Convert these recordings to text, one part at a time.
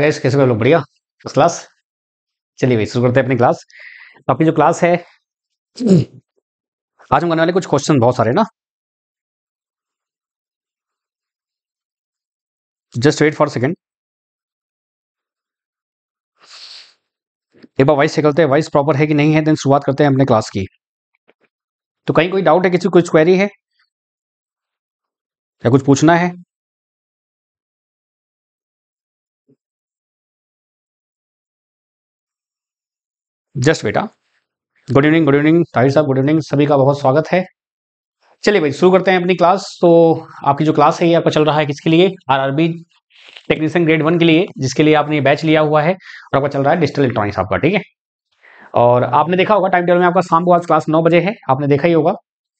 Guys कैसे लोग बढ़िया फर्स्ट क्लास चलिए भाई शुरू करते हैं अपनी क्लास तो आपकी जो क्लास है आज हम करने वाले कुछ क्वेश्चन बहुत सारे ना जस्ट वेट फॉर सेकेंड एक बार वाइस से करते हैं वाइस प्रॉपर है कि नहीं है देन शुरुआत करते हैं अपने क्लास की तो कहीं कोई डाउट है किसी को कुछ क्वेरी है या कुछ पूछना है जस्ट बेटा good evening good evening Tahir साहब गुड इवनिंग सभी का बहुत स्वागत है चलिए भाई शुरू करते हैं अपनी क्लास तो आपकी जो क्लास है ये आपका चल रहा है किसके लिए आरआरबी टेक्नीशियन ग्रेड वन के लिए जिसके लिए आपने बैच लिया हुआ है और आपका चल रहा है डिजिटल इलेक्ट्रॉनिक्स आपका ठीक है और आपने देखा होगा टाइम टेबल में आपका शाम को आज क्लास नौ बजे है आपने देखा ही होगा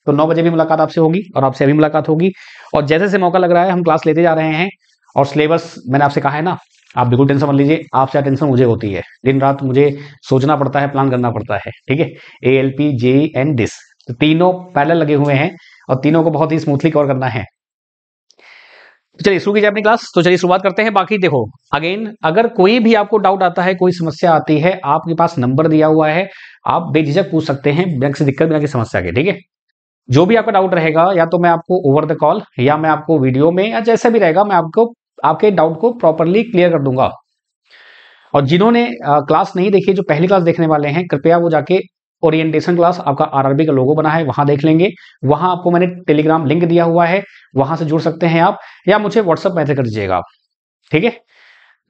तो नौ बजे भी मुलाकात आपसे होगी और आपसे अभी मुलाकात होगी और जैसे जैसे मौका लग रहा है हम क्लास लेते जा रहे हैं और सिलेबस मैंने आपसे कहा है ना आप बिल्कुल टेंशन मत लीजिए आपसे टेंशन मुझे होती है दिन रात मुझे सोचना पड़ता है प्लान करना पड़ता है ठीक है A L P J and this तो तीनों पैरल लगे हुए हैं और तीनों को बहुत ही स्मूथली कवर करना है तो चलिए शुरू की जाए अपनी क्लास तो चलिए शुरुआत करते हैं बाकी देखो अगेन अगर कोई भी आपको डाउट आता है कोई समस्या आती है आपके पास नंबर दिया हुआ है आप बेझिझक पूछ सकते हैं बैंक से दिक्कत बिना की समस्या के ठीक है जो भी आपका डाउट रहेगा या तो मैं आपको ओवर द कॉल या मैं आपको वीडियो में या जैसे भी रहेगा मैं आपको आपके डाउट को प्रॉपरली क्लियर कर दूंगा और जिन्होंने क्लास नहीं देखी जो पहली क्लास देखने वाले हैं कृपया वो जाके ओरिएंटेशन क्लास आपका आरआरबी का लोगो बना है वहां देख लेंगे वहां आपको मैंने टेलीग्राम लिंक दिया हुआ है वहां से जुड़ सकते हैं आप या मुझे व्हाट्सएप मैसेज कर दीजिएगा आप ठीक है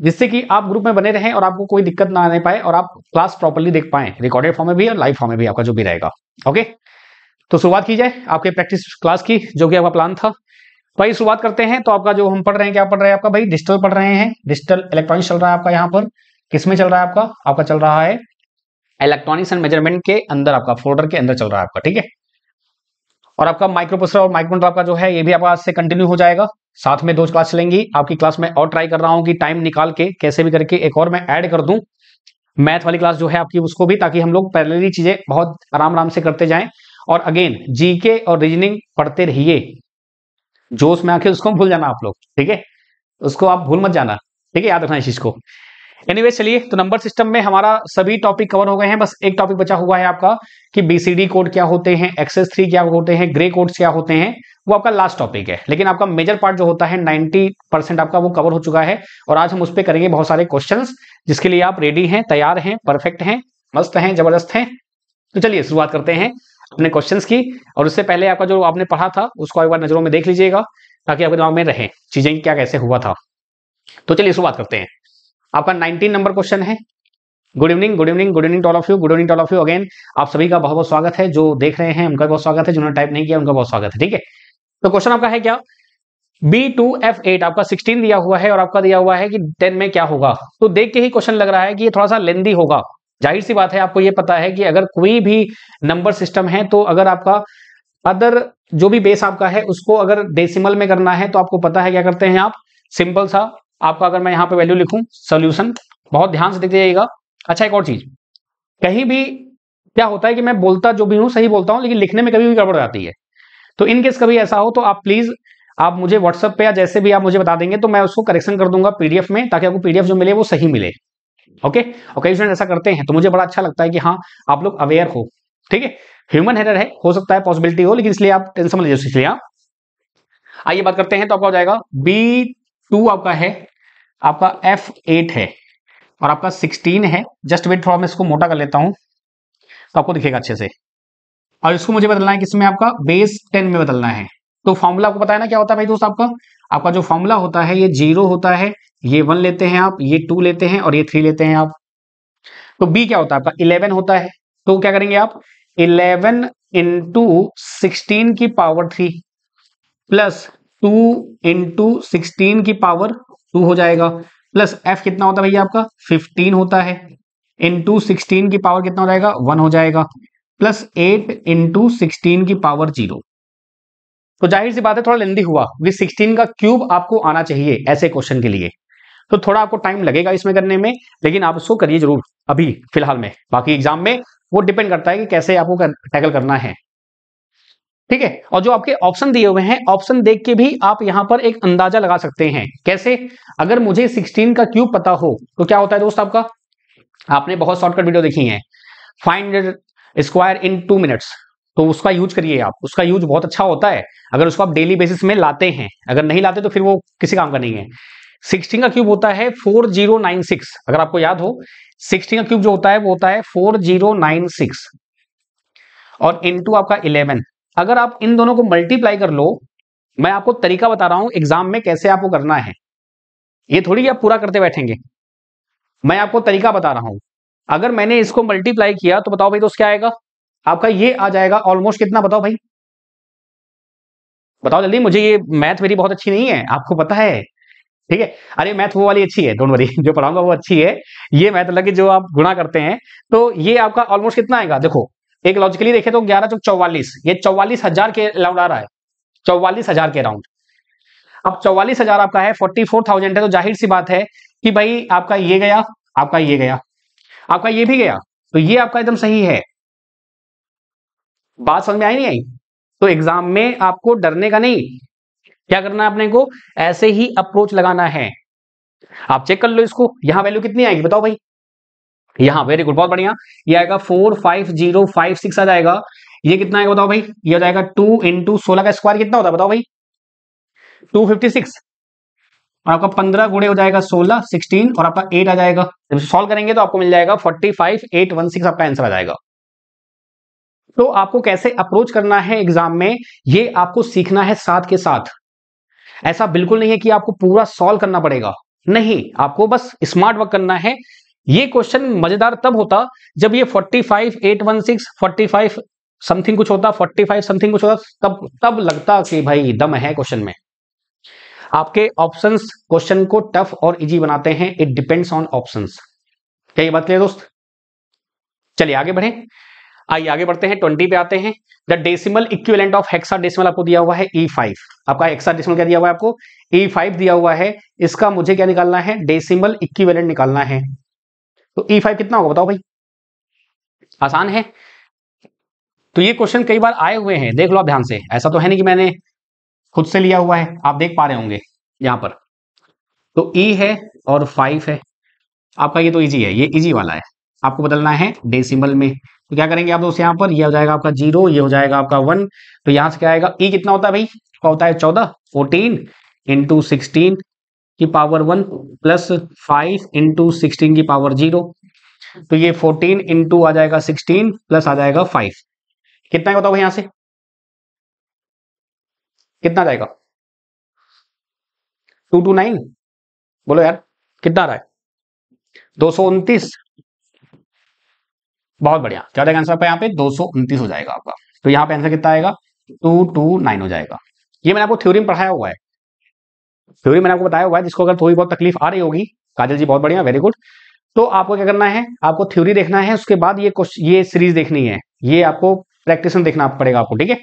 जिससे कि आप ग्रुप में बने रहें और आपको कोई दिक्कत ना आने पाए और आप क्लास प्रॉपरली देख पाए रिकॉर्डेड फॉर्म में भी और लाइव फॉर्म में भी आपका जो भी रहेगा ओके तो शुरुआत की जाए आपके प्रैक्टिस क्लास की जो कि आपका प्लान था भाई शुरुआत करते हैं तो आपका जो हम पढ़ रहे हैं क्या पढ़ रहे हैं आपका भाई डिजिटल पढ़ रहे हैं डिजिटल इलेक्ट्रॉनिक्स चल रहा है आपका यहाँ पर किसमें चल रहा है आपका आपका चल रहा है इलेक्ट्रॉनिक्स एंड मेजरमेंट के अंदर आपका फोल्डर के अंदर चल रहा है आपका ठीक है और आपका माइक्रोप्रोसर और माइक्रोन आपका जो है ये भी आपका आज से कंटिन्यू हो जाएगा साथ में दो क्लास चलेंगी आपकी क्लास में और ट्राई कर रहा हूँ कि टाइम निकाल के कैसे भी करके एक और मैं ऐड कर दूं मैथ वाली क्लास जो है आपकी उसको भी ताकि हम लोग पहले चीजें बहुत आराम आराम से करते जाएं और अगेन जीके और रीजनिंग पढ़ते रहिए जोश में आके उसको भूल जाना आप लोग ठीक है उसको आप भूल मत जाना ठीक है याद रखना इस चीज को एनीवे anyway, चलिए तो नंबर सिस्टम में हमारा सभी टॉपिक कवर हो गए हैं बस एक टॉपिक बचा हुआ है आपका कि बीसीडी कोड क्या होते हैं एक्सेस थ्री क्या होते हैं ग्रे कोड्स क्या होते हैं वो आपका लास्ट टॉपिक है लेकिन आपका मेजर पार्ट जो होता है 90 परसेंट आपका वो कवर हो चुका है और आज हम उस पर करेंगे बहुत सारे क्वेश्चन जिसके लिए आप रेडी हैं तैयार हैं परफेक्ट हैं मस्त हैं जबरदस्त हैं तो चलिए शुरुआत करते हैं अपने क्वेश्चन की और उससे पहले आपका जो आपने पढ़ा था उसको एक बार नजरों में देख लीजिएगा ताकि आपके दिमाग में रहे चीजें क्या कैसे हुआ था तो चलिए शुरुआत करते हैं आपका नाइनटीन नंबर क्वेश्चन है good evening good evening good evening to all of you good evening to all of you again आप सभी का बहुत बहुत स्वागत है जो देख रहे हैं उनका बहुत स्वागत है जिन्होंने टाइप नहीं किया उनका बहुत स्वागत है ठीक है तो क्वेश्चन आपका है क्या बी टू एफ एट आपका सिक्सटीन दिया हुआ है और आपका दिया हुआ है कि टेन में क्या होगा तो देख के ही क्वेश्चन लग रहा है कि ये थोड़ा सा लेंदी होगा जाहिर सी बात है आपको ये पता है कि अगर कोई भी नंबर सिस्टम है तो अगर आपका अदर जो भी बेस आपका है उसको अगर डेसिमल में करना है तो आपको पता है क्या करते हैं आप सिंपल सा आपका अगर मैं यहाँ पे वैल्यू लिखूं सोल्यूशन बहुत ध्यान से देखते जाइएगा अच्छा एक और चीज कहीं भी क्या होता है कि मैं बोलता जो भी हूँ सही बोलता हूँ लेकिन लिखने में कभी भी गड़बड़ जाती है तो इनकेस कभी ऐसा हो तो आप प्लीज आप मुझे व्हाट्सएप पे या जैसे भी आप मुझे बता देंगे तो मैं उसको करेक्शन कर दूंगा पीडीएफ में ताकि आपको पीडीएफ जो मिले वो सही मिले ओके और कई स्टूडेंट ऐसा करते हैं तो मुझे बड़ा अच्छा लगता है कि हाँ आप लोग अवेयर हो ठीक है ह्यूमन हेरर है हो सकता है पॉसिबिलिटी हो लेकिन इसलिए आप टेंशन मत लीजिए इसलिए हाँ। आइए बात करते हैं तो आपका हो जाएगा बी टू आपका है आपका एफ एट है और आपका सिक्सटीन है जस्ट वेट थोड़ा मैं इसको मोटा कर लेता हूं तो आपको दिखेगा अच्छे से और इसको मुझे बदलना है किसमें आपका बेस टेन में बदलना है तो फॉर्मूला आपको पता है ना क्या होता है भाई दोस्त आपका आपका जो फॉर्मूला होता है ये जीरो होता है ये वन लेते हैं आप ये टू लेते हैं और ये थ्री लेते हैं आप तो बी क्या होता है आपका इलेवन होता है तो क्या करेंगे आप इलेवन इंटू सिक्सटीन की power three plus two into sixteen की पावर टू हो जाएगा प्लस एफ कितना होता है भैया आपका फिफ्टीन होता है इंटू सिक्सटीन की पावर कितना हो जाएगा वन हो जाएगा प्लस एट इंटू सिक्सटीन की पावर जीरो तो जाहिर सी बात है थोड़ा लेंदी हुआ विथ सिक्सटीन का क्यूब आपको आना चाहिए ऐसे क्वेश्चन के लिए तो थोड़ा आपको टाइम लगेगा इसमें करने में लेकिन आप उसको करिए जरूर अभी फिलहाल में बाकी एग्जाम में वो डिपेंड करता है कि कैसे आपको कर, टैकल करना है ठीक है और जो आपके ऑप्शन दिए हुए हैं ऑप्शन देख के भी आप यहां पर एक अंदाजा लगा सकते हैं कैसे अगर मुझे 16 का क्यूब पता हो तो क्या होता है दोस्त आपका आपने बहुत शॉर्टकट वीडियो देखी है find square in two minutes तो उसका यूज करिए आप उसका यूज बहुत अच्छा होता है अगर उसको आप डेली बेसिस में लाते हैं अगर नहीं लाते तो फिर वो किसी काम का नहीं है सिक्सटीन का क्यूब होता है फोर जीरो नाइन सिक्स अगर आपको याद हो सिक्सटीन का क्यूब जो होता है वो होता है फोर जीरो नाइन सिक्स और इनटू आपका इलेवन अगर आप इन दोनों को मल्टीप्लाई कर लो मैं आपको तरीका बता रहा हूं एग्जाम में कैसे आपको करना है ये थोड़ी आप पूरा करते बैठेंगे मैं आपको तरीका बता रहा हूं अगर मैंने इसको मल्टीप्लाई किया तो बताओ भाई दोस्त तो क्या आएगा आपका ये आ जाएगा ऑलमोस्ट कितना बताओ भाई बताओ जल्दी मुझे ये मैथ मेरी बहुत अच्छी नहीं है आपको पता है ठीक है अरे मैथ वो वाली अच्छी है डोंट वरी जो पढ़ाऊंगा वो अच्छी है ये मैथ अलग जो आप गुणा करते हैं तो ये आपका ऑलमोस्ट कितना आएगा देखो एक लॉजिकली देखे तो ग्यारह चौक चौवालीस ये चौवालीस हजार के अलाउंड आ रहा है चौवालीस हजार के अराउंड अब चौवालीस हजार आपका है फोर्टी फोर थाउजेंड है तो जाहिर सी बात है कि भाई आपका ये गया आपका ये गया आपका ये भी गया तो ये आपका एकदम सही है बात समझ में आई नहीं आई तो एग्जाम में आपको डरने का नहीं क्या करना है अपने को ऐसे ही अप्रोच लगाना है आप चेक कर लो इसको यहां वैल्यू कितनी आएगी बताओ भाई यहां वेरी गुड बहुत बढ़िया ये आएगा four five zero five six आ जाएगा ये कितना आएगा बताओ भाई ये हो जाएगा टू इंटू सोलह का स्क्वायर कितना होता है बताओ भाई टू फिफ्टी सिक्स और आपका पंद्रह गुड़े हो जाएगा सोलह सिक्सटीन और आपका एट आ जाएगा जब सॉल्व करेंगे तो आपको मिल जाएगा forty five eight one six आपका आंसर आ जाएगा तो आपको कैसे अप्रोच करना है एग्जाम में ये आपको सीखना है साथ के साथ ऐसा बिल्कुल नहीं है कि आपको पूरा सॉल्व करना पड़ेगा नहीं आपको बस स्मार्ट वर्क करना है ये क्वेश्चन मजेदार तब होता जब ये 45 816 45 समथिंग कुछ होता 45 समथिंग कुछ होता तब तब लगता कि भाई दम है क्वेश्चन में आपके ऑप्शंस क्वेश्चन को टफ और इजी बनाते हैं इट डिपेंड्स ऑन ऑप्शंस क्या ये बात क्लियर दोस्त चलिए आगे बढ़े आइए आगे बढ़ते हैं ट्वेंटी पे आते हैं the decimal equivalent of hexadecimal आपको दिया हुआ है ई e फाइव आपका हेक्सा डेसिमल क्या दिया हुआ है आपको ई e फाइव दिया हुआ है इसका मुझे क्या निकालना है डेसिमल इक्विवेलेंट निकालना है तो ई e फाइव कितना होगा बताओ भाई आसान है तो ये क्वेश्चन कई बार आए हुए हैं देख लो आप ध्यान से ऐसा तो है नहीं कि मैंने खुद से लिया हुआ है आप देख पा रहे होंगे यहां पर तो ई है और फाइव है आपका ये तो इजी है ये इजी वाला है आपको बदलना है डेसिमल में तो क्या करेंगे आप दोस्त यहाँ पर ये हो जाएगा आपका जीरो ये हो जाएगा आपका वन तो यहाँ से क्या आएगा ई e कितना होता है भाई क्या होता है चौदह फोर्टीन इंटू सिक्सटीन की power one plus five into sixteen की पावर जीरो तो ये फोर्टीन इंटू आ जाएगा सिक्सटीन प्लस आ जाएगा फाइव कितना बताओ यहां से कितना जाएगा टू टू नाइन बोलो यार कितना आ रहा है दो सौ उनतीस बहुत बढ़िया क्या आंसर आपका यहाँ पे दो हो जाएगा आपका तो यहाँ पे आंसर कितना आएगा टू टू नाइन हो जाएगा ये मैंने आपको थ्योरी में पढ़ाया हुआ है थ्योरी मैंने आपको बताया हुआ है जिसको अगर थोड़ी बहुत तकलीफ आ रही होगी काजल जी बहुत बढ़िया वेरी गुड तो आपको क्या करना है आपको थ्योरी देखना है उसके बाद ये ये सीरीज देखनी है ये आपको प्रैक्टिस देखना पड़ेगा आपको ठीक है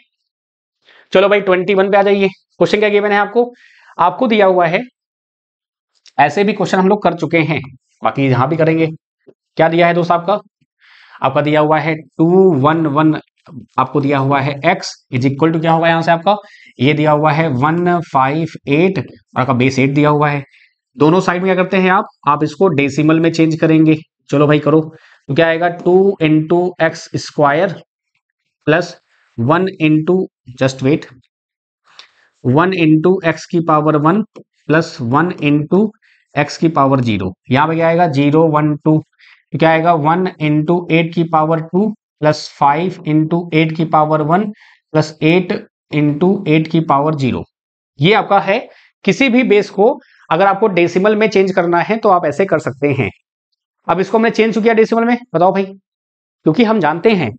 चलो भाई ट्वेंटी वन पे आ जाइए क्वेश्चन क्या गिवन है आपको आपको दिया हुआ है ऐसे भी क्वेश्चन हम लोग कर चुके हैं बाकी यहां भी करेंगे क्या दिया है दोस्त आपका आपका दिया हुआ है टू वन वन आपको दिया हुआ है x इज इक्वल टू क्या होगा यहां से आपका ये दिया हुआ है वन फाइव एट और आपका बेस एट दिया हुआ है दोनों साइड में क्या करते हैं आप आप इसको डेसिमल में चेंज करेंगे चलो भाई करो तो क्या आएगा two into x square plus one into just wait one into x की power one plus one into x की पावर जीरो यहां पर क्या आएगा जीरो वन टू क्या आएगा वन इंटू एट की power two plus five into eight की power one plus eight into eight की पावर जीरो ये आपका है किसी भी बेस को अगर आपको डेसिमल में चेंज करना है तो आप ऐसे कर सकते हैं अब इसको हमने चेंज किया डेसिमल में बताओ भाई क्योंकि हम जानते हैं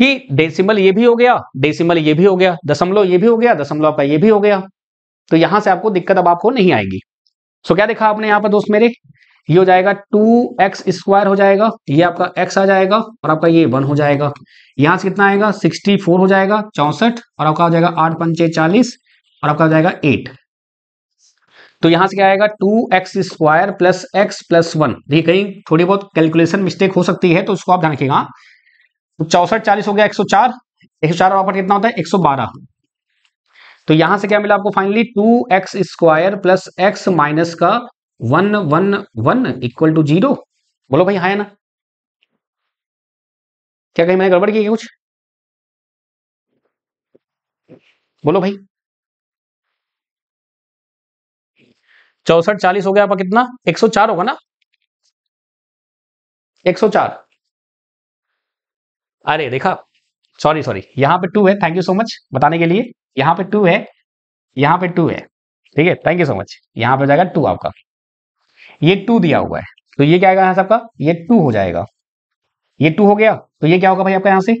कि डेसिमल ये भी हो गया डेसिमल ये भी हो गया दशमलव ये भी हो गया दशमलव का ये भी हो गया तो यहां से आपको दिक्कत अब आपको नहीं आएगी सो क्या देखा आपने यहाँ पर दोस्त मेरे ये हो जाएगा टू एक्स स्क्वायर हो जाएगा ये आपका एक्स आ जाएगा और आपका ये वन हो जाएगा यहां से कितना आएगा सिक्सटी फोर हो जाएगा चौसठ और आपका हो जाएगा आठ पंचे चालीस और आपका हो जाएगा एट तो यहां से क्या आएगा two x square plus x plus one देखिए कहीं थोड़ी बहुत कैलकुलेशन मिस्टेक हो सकती है तो उसको आप ध्यान रखिएगा तो चौसठ चालीस हो गया एक सौ चार एक सौ चार कितना होता है एक सौ बारह तो यहां से क्या मिला आपको finally two x square plus x minus का one one one equal to zero बोलो भाई हाँ है ना क्या कहीं मैंने गड़बड़ की कुछ बोलो भाई चौसठ चालीस हो गया आपका कितना एक सौ चार होगा ना एक सौ चार अरे देखा सॉरी सॉरी यहां पे टू है थैंक यू सो मच बताने के लिए यहां पे टू है यहां पे टू है ठीक है थैंक यू सो मच यहां पे जाएगा टू आपका ये टू दिया हुआ है तो ये क्या आएगा यहां ये टू हो जाएगा ये टू हो गया तो ये क्या होगा भाई आपका यहां से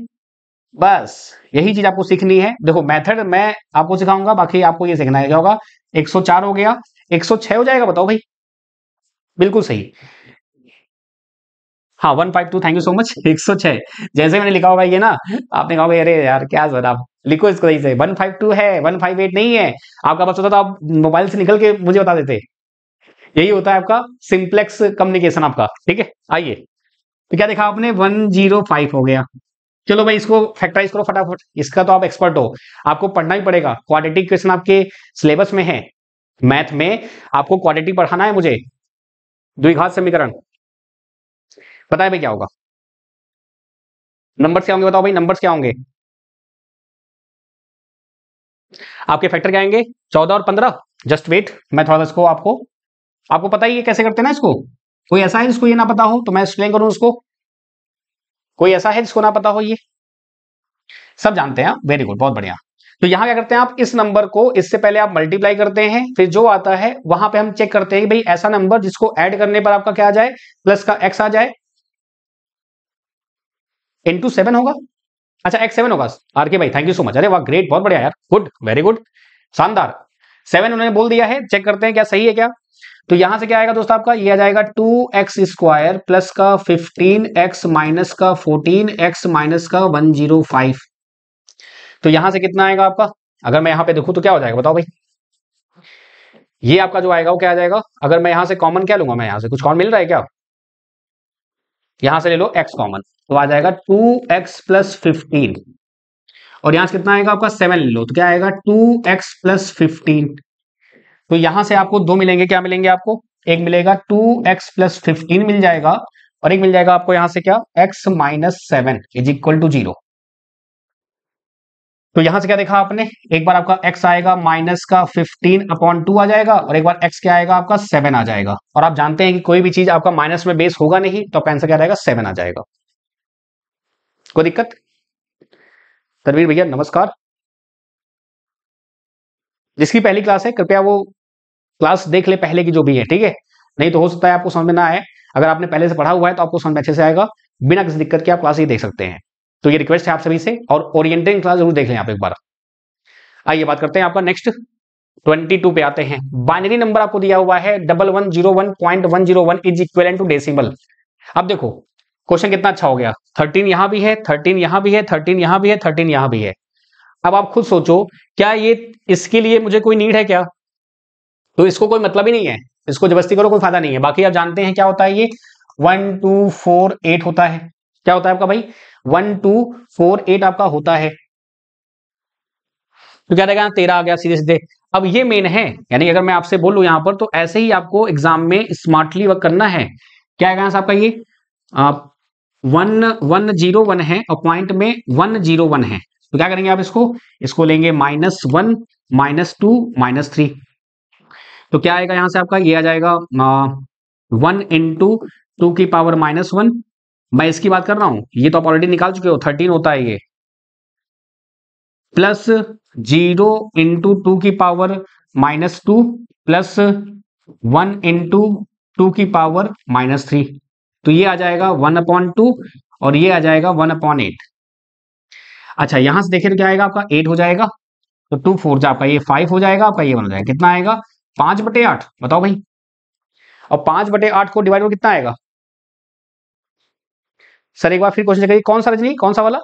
बस यही चीज आपको सीखनी है देखो मेथड मैं आपको सिखाऊंगा बाकी आपको ये सीखना है क्या होगा 104 हो गया 106 हो जाएगा बताओ भाई बिल्कुल सही हाँ one five two thank you so much एक सौ छह जैसे मैंने लिखा होगा ये ना आपने कहा भाई अरे यार क्या सर आप लिखो इसको सही से वन फाइव टू है 158 नहीं है आपका बस होता था आप मोबाइल से निकल के मुझे बता देते यही होता है आपका सिंप्लेक्स कम्युनिकेशन आपका ठीक है आइए तो क्या देखा आपने 105 हो गया चलो भाई इसको फैक्टराइज करो फटाफट इसका तो आप एक्सपर्ट हो आपको पढ़ना ही पड़ेगा क्वाड्रेटिक क्वेश्चन आपके सिलेबस में है मैथ में आपको क्वाड्रेटिक पढ़ाना है मुझे द्विघात समीकरण बताए भाई क्या होगा नंबर्स क्या होंगे बताओ भाई नंबर्स क्या होंगे आपके फैक्टर क्या आएंगे चौदह और पंद्रह जस्ट वेट मैं थोड़ा इसको आपको आपको पता ही है कैसे करते ना इसको कोई ऐसा है जिसको ये ना पता हो तो मैं एक्सप्लेन करूं उसको कोई ऐसा है जिसको ना पता हो ये सब जानते हैं वेरी गुड बहुत बढ़िया तो यहां क्या करते हैं आप इस नंबर को इससे पहले आप मल्टीप्लाई करते हैं फिर जो आता है वहां पे हम चेक करते हैं भाई ऐसा नंबर जिसको ऐड करने पर आपका क्या आ जाए प्लस का एक्स आ जाए इंटू सेवन होगा अच्छा एक्स सेवन होगा आरके भाई थैंक यू सो मच अरे वाह ग्रेट बहुत बढ़िया यार गुड वेरी गुड शानदार सेवन उन्होंने बोल दिया है चेक करते हैं क्या सही है क्या तो यहां से क्या आएगा दोस्तों आपका ये आ जाएगा टू एक्स स्क्वायर प्लस का फिफ्टीन एक्स माइनस का फोर्टीन एक्स माइनस का वन जीरो फाइव तो यहां से कितना आएगा आपका अगर मैं यहां पे देखूं तो क्या हो जाएगा बताओ भाई ये आपका जो आएगा वो क्या आ जाएगा अगर मैं यहां से कॉमन क्या लूंगा मैं यहां से कुछ कॉमन मिल रहा है क्या यहां से ले लो एक्स कॉमन तो आ जाएगा टू एक्स प्लस फिफ्टीन और यहां से कितना आएगा आपका सेवन ले लो तो क्या आएगा टू एक्स प्लस फिफ्टीन तो यहां से आपको दो मिलेंगे क्या मिलेंगे आपको एक मिलेगा टू एक्स प्लस फिफ्टीन मिल जाएगा और एक मिल जाएगा आपको यहां से क्या x minus seven is equal to zero तो यहां से क्या देखा आपने एक बार आपका x आएगा माइनस का 15 अपॉन टू आ जाएगा और एक बार x क्या आएगा आपका 7 आ जाएगा और आप जानते हैं कि कोई भी चीज आपका माइनस में बेस होगा नहीं तो आपका आंसर क्या रहेगा 7 आ जाएगा कोई दिक्कत तनवीर भैया नमस्कार जिसकी पहली क्लास है कृपया वो क्लास देख ले पहले की जो भी है ठीक है नहीं तो हो सकता है आपको समझ में ना आए अगर आपने पहले से पढ़ा हुआ है तो आपको समझ में अच्छे से आएगा बिना किसी दिक्कत के आप क्लास ही देख सकते हैं तो ये रिक्वेस्ट है आप सभी से और ओरिएंटेड क्लास जरूर देख लें आप एक बार आइए बात करते हैं आपका नेक्स्ट 22 पे आते हैं बाइनरी नंबर आपको दिया हुआ है double one zero one point one zero one is equal to decimal अब देखो क्वेश्चन कितना अच्छा हो गया थर्टीन यहां भी है थर्टीन यहां भी है थर्टीन यहां भी है थर्टीन यहां भी है अब आप खुद सोचो क्या ये इसके लिए मुझे कोई नीड है क्या तो इसको कोई मतलब ही नहीं है इसको जबरस्ती करो कोई फायदा नहीं है बाकी आप जानते हैं क्या होता है ये वन टू फोर एट होता है क्या होता है आपका भाई वन टू फोर एट आपका होता है तो क्या देखा तेरह आ गया सीधे सीधे अब ये मेन है यानी अगर मैं आपसे बोलू यहां पर तो ऐसे ही आपको एग्जाम में स्मार्टली वर्क करना है क्या आएगा आपका ये आप वन वन जीरो वन है और पॉइंट में वन जीरो वन है तो क्या करेंगे आप इसको इसको लेंगे minus one minus two minus three तो क्या आएगा यहां से आपका ये आ जाएगा वन इंटू टू की पावर माइनस वन मैं इसकी बात कर रहा हूं ये तो आप ऑलरेडी निकाल चुके हो थर्टीन होता है ये प्लस जीरो इंटू टू की power minus two plus one into two की पावर माइनस थ्री तो ये आ जाएगा वन अपॉन टू और ये आ जाएगा वन अपॉन एट अच्छा यहां से देखें तो क्या आएगा आपका एट हो जाएगा तो टू फोर आपका ये फाइव हो जाएगा आपका ये वन हो जाएगा कितना आएगा पांच बटे आठ बताओ भाई और पांच बटे आठ को डिवाइड में कितना आएगा सर एक बार फिर क्वेश्चन करिए कौन सा रजनी कौन सा वाला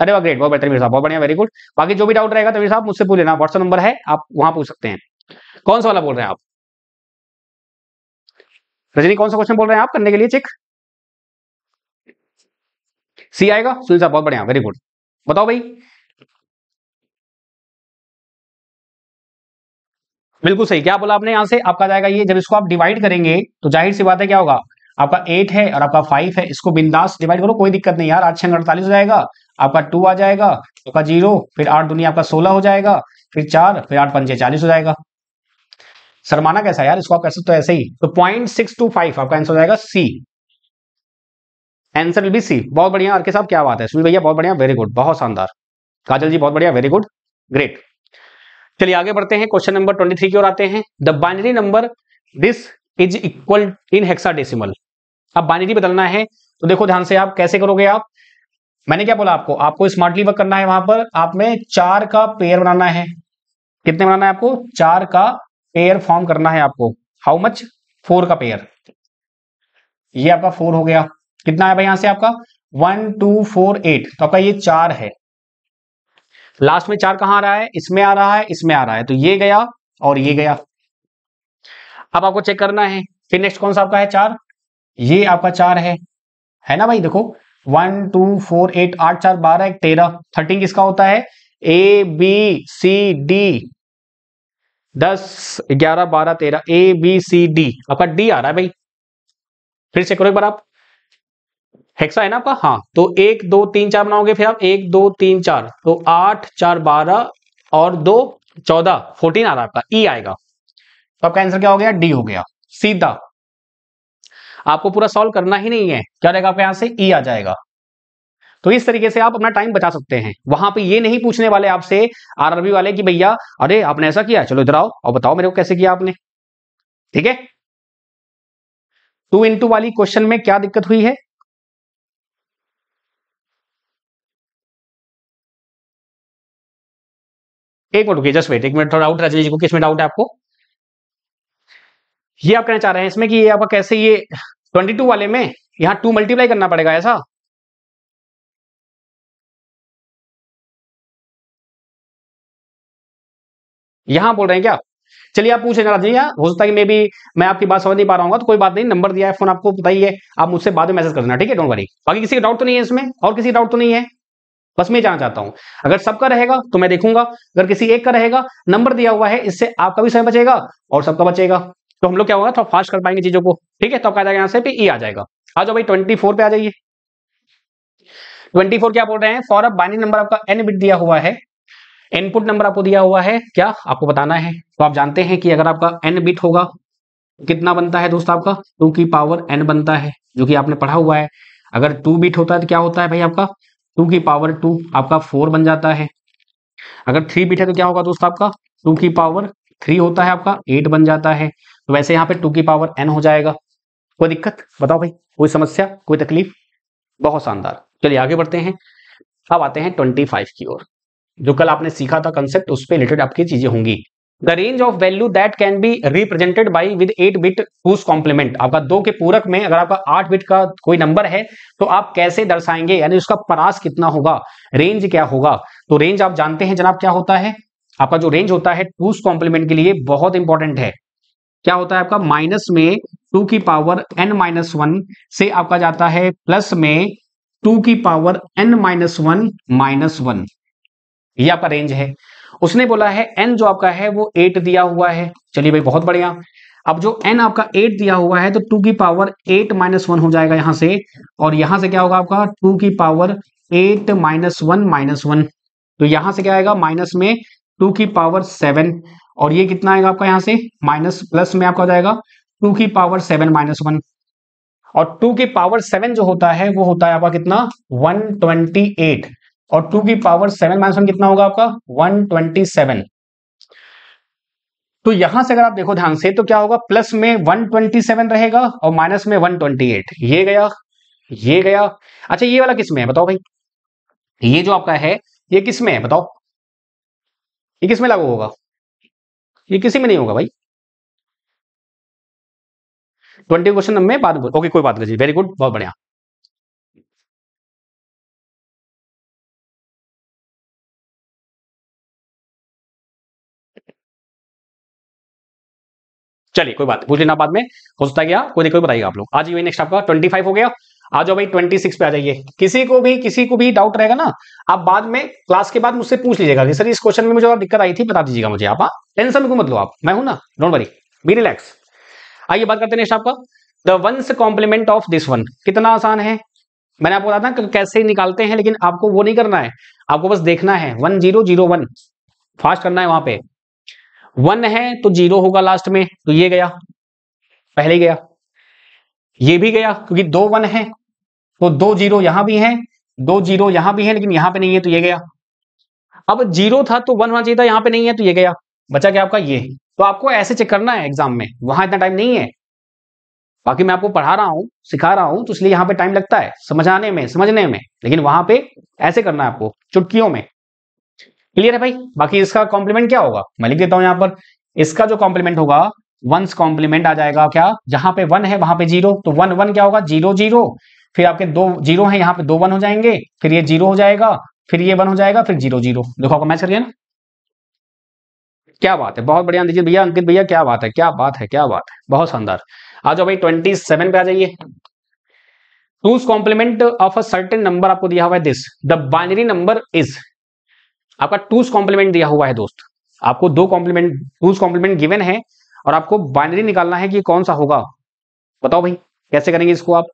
अरे वाह ग्रेट बहुत बेहतर मेरे साहब बहुत बढ़िया वेरी गुड बाकी जो भी डाउट रहेगा तो मेरे साहब मुझसे पूछ लेना व्हाट्सअप नंबर है आप वहां पूछ सकते हैं कौन सा वाला बोल रहे हैं आप रजनी कौन सा क्वेश्चन बोल रहे हैं आप करने के लिए चेक सी आएगा सुनील साहब बहुत बढ़िया वेरी गुड बताओ भाई बिल्कुल सही क्या बोला आपने यहां से आपका जाएगा ये जब इसको आप डिवाइड करेंगे तो जाहिर सी बात है क्या होगा आपका एट है और आपका फाइव है इसको बिंदास डिवाइड करो कोई दिक्कत नहीं यार आठ छह अड़तालीस हो जाएगा आपका टू आ जाएगा आपका जीरो फिर आठ दुनिया आपका सोलह हो जाएगा फिर चार फिर आठ पंचे चालीस हो जाएगा सरमाना कैसा यार इसको आप कर सकते हो ऐसे ही तो पॉइंट सिक्स टू फाइव आपका आंसर हो जाएगा C answer will be C बहुत बढ़िया आर के साहब क्या बात है सुनील भैया बहुत बढ़िया वेरी गुड बहुत शानदार काजल जी बहुत बढ़िया वेरी गुड ग्रेट चलिए आगे बढ़ते हैं क्वेश्चन नंबर ट्वेंटी थ्री की ओर आते हैं the binary number this is equal in hexadecimal अब बाइनरी बदलना है तो देखो ध्यान से आप कैसे करोगे आप मैंने क्या बोला आपको आपको स्मार्टली वर्क करना है वहां पर आप में चार का पेयर बनाना है कितने बनाना है आपको चार का पेयर फॉर्म करना है आपको हाउ मच फोर का पेयर ये आपका फोर हो गया कितना है भाई यहां से आपका वन टू फोर एट तो आपका ये चार है लास्ट में चार कहां आ रहा है इसमें आ रहा है इसमें आ रहा है तो ये गया और ये गया अब आपको चेक करना है फिर नेक्स्ट कौन सा आपका है चार ये आपका चार है है ना भाई देखो वन टू फोर एट आठ चार बारह एक तेरह थर्टीन किसका होता है ए बी सी डी दस ग्यारह बारह तेरह ए बी सी डी आपका डी आ रहा है भाई फिर से करो एक बार आप हेक्सा है ना आपका हाँ तो एक दो तीन चार बनाओगे फिर आप एक दो तीन चार तो आठ चार बारह और दो चौदह फोर्टीन आ रहा है आपका ई e आएगा तो आपका आंसर क्या हो गया डी हो गया सीधा आपको पूरा सॉल्व करना ही नहीं है क्या रहेगा आपके यहां से ई e आ जाएगा तो इस तरीके से आप अपना टाइम बचा सकते हैं वहां पे ये नहीं पूछने वाले आपसे आरआरबी वाले कि भैया अरे आपने ऐसा किया चलो इधर आओ और बताओ मेरे को कैसे किया आपने ठीक है टू इंटू वाली क्वेश्चन में क्या दिक्कत हुई है एक मिनट जस्ट वेट एक मिनट थोड़ा डाउट राजेश जी को किसमें डाउट है आपको ये आप कहना चाह रहे हैं इसमें कि ये आपका कैसे ये 22 वाले में यहां टू मल्टीप्लाई करना पड़ेगा ऐसा यहां बोल रहे हैं क्या चलिए आप पूछे जरा जी हाँ, हो सकता है कि मे भी मैं आपकी बात समझ नहीं पा रहा हूँ तो कोई बात नहीं नंबर दिया है फोन आपको बताइए आप मुझसे बाद में मैसेज कर देना ठीक है डोंट वरी बाकी किसी का डाउट तो नहीं है इसमें और किसी डाउट तो नहीं है बस मैं जाना चाहता हूं अगर सबका रहेगा तो मैं देखूंगा अगर किसी एक का रहेगा नंबर दिया हुआ है इससे आपका भी समय बचेगा और सबका बचेगा तो हम लोग क्या होगा थोड़ा फास्ट कर पाएंगे चीजों को ठीक है तो आपका यहाँ से ई e आ जाएगा आ जाओ भाई ट्वेंटी फोर पे आ जाइए ट्वेंटी फोर क्या बोल रहे हैं फॉर अ बाइनरी नंबर आपका एन बिट दिया हुआ है इनपुट नंबर आपको दिया हुआ है क्या आपको बताना है तो आप जानते हैं कि अगर आपका एन बिट होगा कितना बनता है दोस्तों आपका टू की पावर एन बनता है जो कि आपने पढ़ा हुआ है अगर टू बिट होता है तो क्या होता है भाई आपका टू की पावर टू आपका फोर बन जाता है अगर थ्री बिट है तो क्या होगा दोस्तों आपका टू की पावर थ्री होता है आपका एट बन जाता है तो वैसे यहाँ पे टू की पावर एन हो जाएगा कोई दिक्कत बताओ भाई कोई समस्या कोई तकलीफ बहुत शानदार चलिए आगे बढ़ते हैं अब आते हैं ट्वेंटी फाइव की ओर जो कल आपने सीखा था कंसेप्ट उस पर रिलेटेड आपकी चीजें होंगी the range of value that can be represented by with eight bit two's complement आपका दो के पूरक में अगर आपका आठ बिट का कोई नंबर है तो आप कैसे दर्शाएंगे यानी उसका परास कितना होगा रेंज क्या होगा तो रेंज आप जानते हैं जनाब क्या होता है आपका जो रेंज होता है टूज कॉम्प्लीमेंट के लिए बहुत इंपॉर्टेंट है क्या होता है आपका माइनस में टू की पावर एन माइनस वन से आपका जाता है प्लस में टू की power n minus one minus one ये आपका रेंज है उसने बोला है एन जो आपका है वो एट दिया हुआ है चलिए भाई बहुत बढ़िया अब जो एन आपका एट दिया हुआ है तो टू की पावर एट माइनस वन हो जाएगा यहां से और यहां से क्या होगा आपका टू की power eight minus one minus one तो यहां से क्या आएगा माइनस में टू की पावर सेवन और ये कितना आएगा आपका यहां से माइनस प्लस में आपका हो जाएगा टू की पावर सेवन माइनस वन और टू की पावर सेवन जो होता है वो होता है आपका कितना वन ट्वेंटी एट और टू की पावर सेवन माइनस वन कितना होगा आपका वन ट्वेंटी सेवन तो यहां से अगर आप देखो ध्यान से तो क्या होगा प्लस में वन ट्वेंटी सेवन रहेगा और माइनस में वन ट्वेंटी एट ये गया ये गया अच्छा ये वाला किसमें है बताओ भाई ये जो आपका है ये किसमें है बताओ ये किसमें लागू होगा ये किसी में नहीं होगा भाई ट्वेंटी क्वेश्चन में बात ओके कोई बात नहीं वेरी गुड बहुत बढ़िया चलिए कोई बात पूछ लेना बाद में हो सकता है क्या कोई दिक्कत बताइएगा आप लोग आज ये नेक्स्ट आपका ट्वेंटी फाइव हो गया आ जाओ भाई ट्वेंटी सिक्स पे आ जाइए किसी को भी किसी को भी डाउट रहेगा ना आप बाद में क्लास के बाद मुझसे पूछ लीजिएगा सर इस क्वेश्चन में मुझे और दिक्कत आई थी बता दीजिएगा मुझे आप टेंशन हाँ? को मत लो आप मैं हूं ना डोंट वरी बी रिलैक्स आइए बात करते हैं नेक्स्ट आपका the one's complement of this one कितना आसान है मैंने आपको बताया था कैसे निकालते हैं लेकिन आपको वो नहीं करना है आपको बस देखना है one zero zero one fast करना है वहां पे वन है तो जीरो होगा लास्ट में तो ये गया पहले गया ये भी गया क्योंकि दो वन है तो दो जीरो यहां भी है दो जीरो यहां भी है लेकिन यहां पे नहीं है तो ये गया अब जीरो था तो वन होना चाहिए था यहां पे नहीं है तो ये गया बचा क्या आपका ये तो आपको ऐसे चेक करना है एग्जाम में वहां इतना टाइम नहीं है बाकी मैं आपको पढ़ा रहा हूँ सिखा रहा हूँ तो इसलिए यहाँ पे टाइम लगता है समझाने में समझने में लेकिन वहां पे ऐसे करना है आपको चुटकियों में क्लियर है भाई बाकी इसका कॉम्प्लीमेंट क्या होगा मैं लिख देता हूं यहां पर इसका जो कॉम्प्लीमेंट होगा वंस कॉम्प्लीमेंट आ जाएगा क्या जहां पे वन है वहां पे जीरो तो वन वन क्या होगा जीरो जीरो फिर आपके दो जीरो है यहाँ पे दो वन हो जाएंगे फिर ये जीरो हो जाएगा फिर ये वन हो जाएगा फिर जीरो जीरो देखो आपको मैच करिए ना क्या बात है बहुत बढ़िया दीजिए भैया अंकित भैया क्या बात है क्या बात है क्या बात है बहुत शानदार आ जाओ भाई ट्वेंटी सेवन पे आ जाइए two's complement of a certain number आपको दिया हुआ है this the binary number is आपका टूज कॉम्प्लीमेंट दिया हुआ है दोस्त आपको दो कॉम्प्लीमेंट टूज कॉम्प्लीमेंट गिवन है और आपको बाइनरी निकालना है कि कौन सा होगा बताओ भाई कैसे करेंगे इसको आप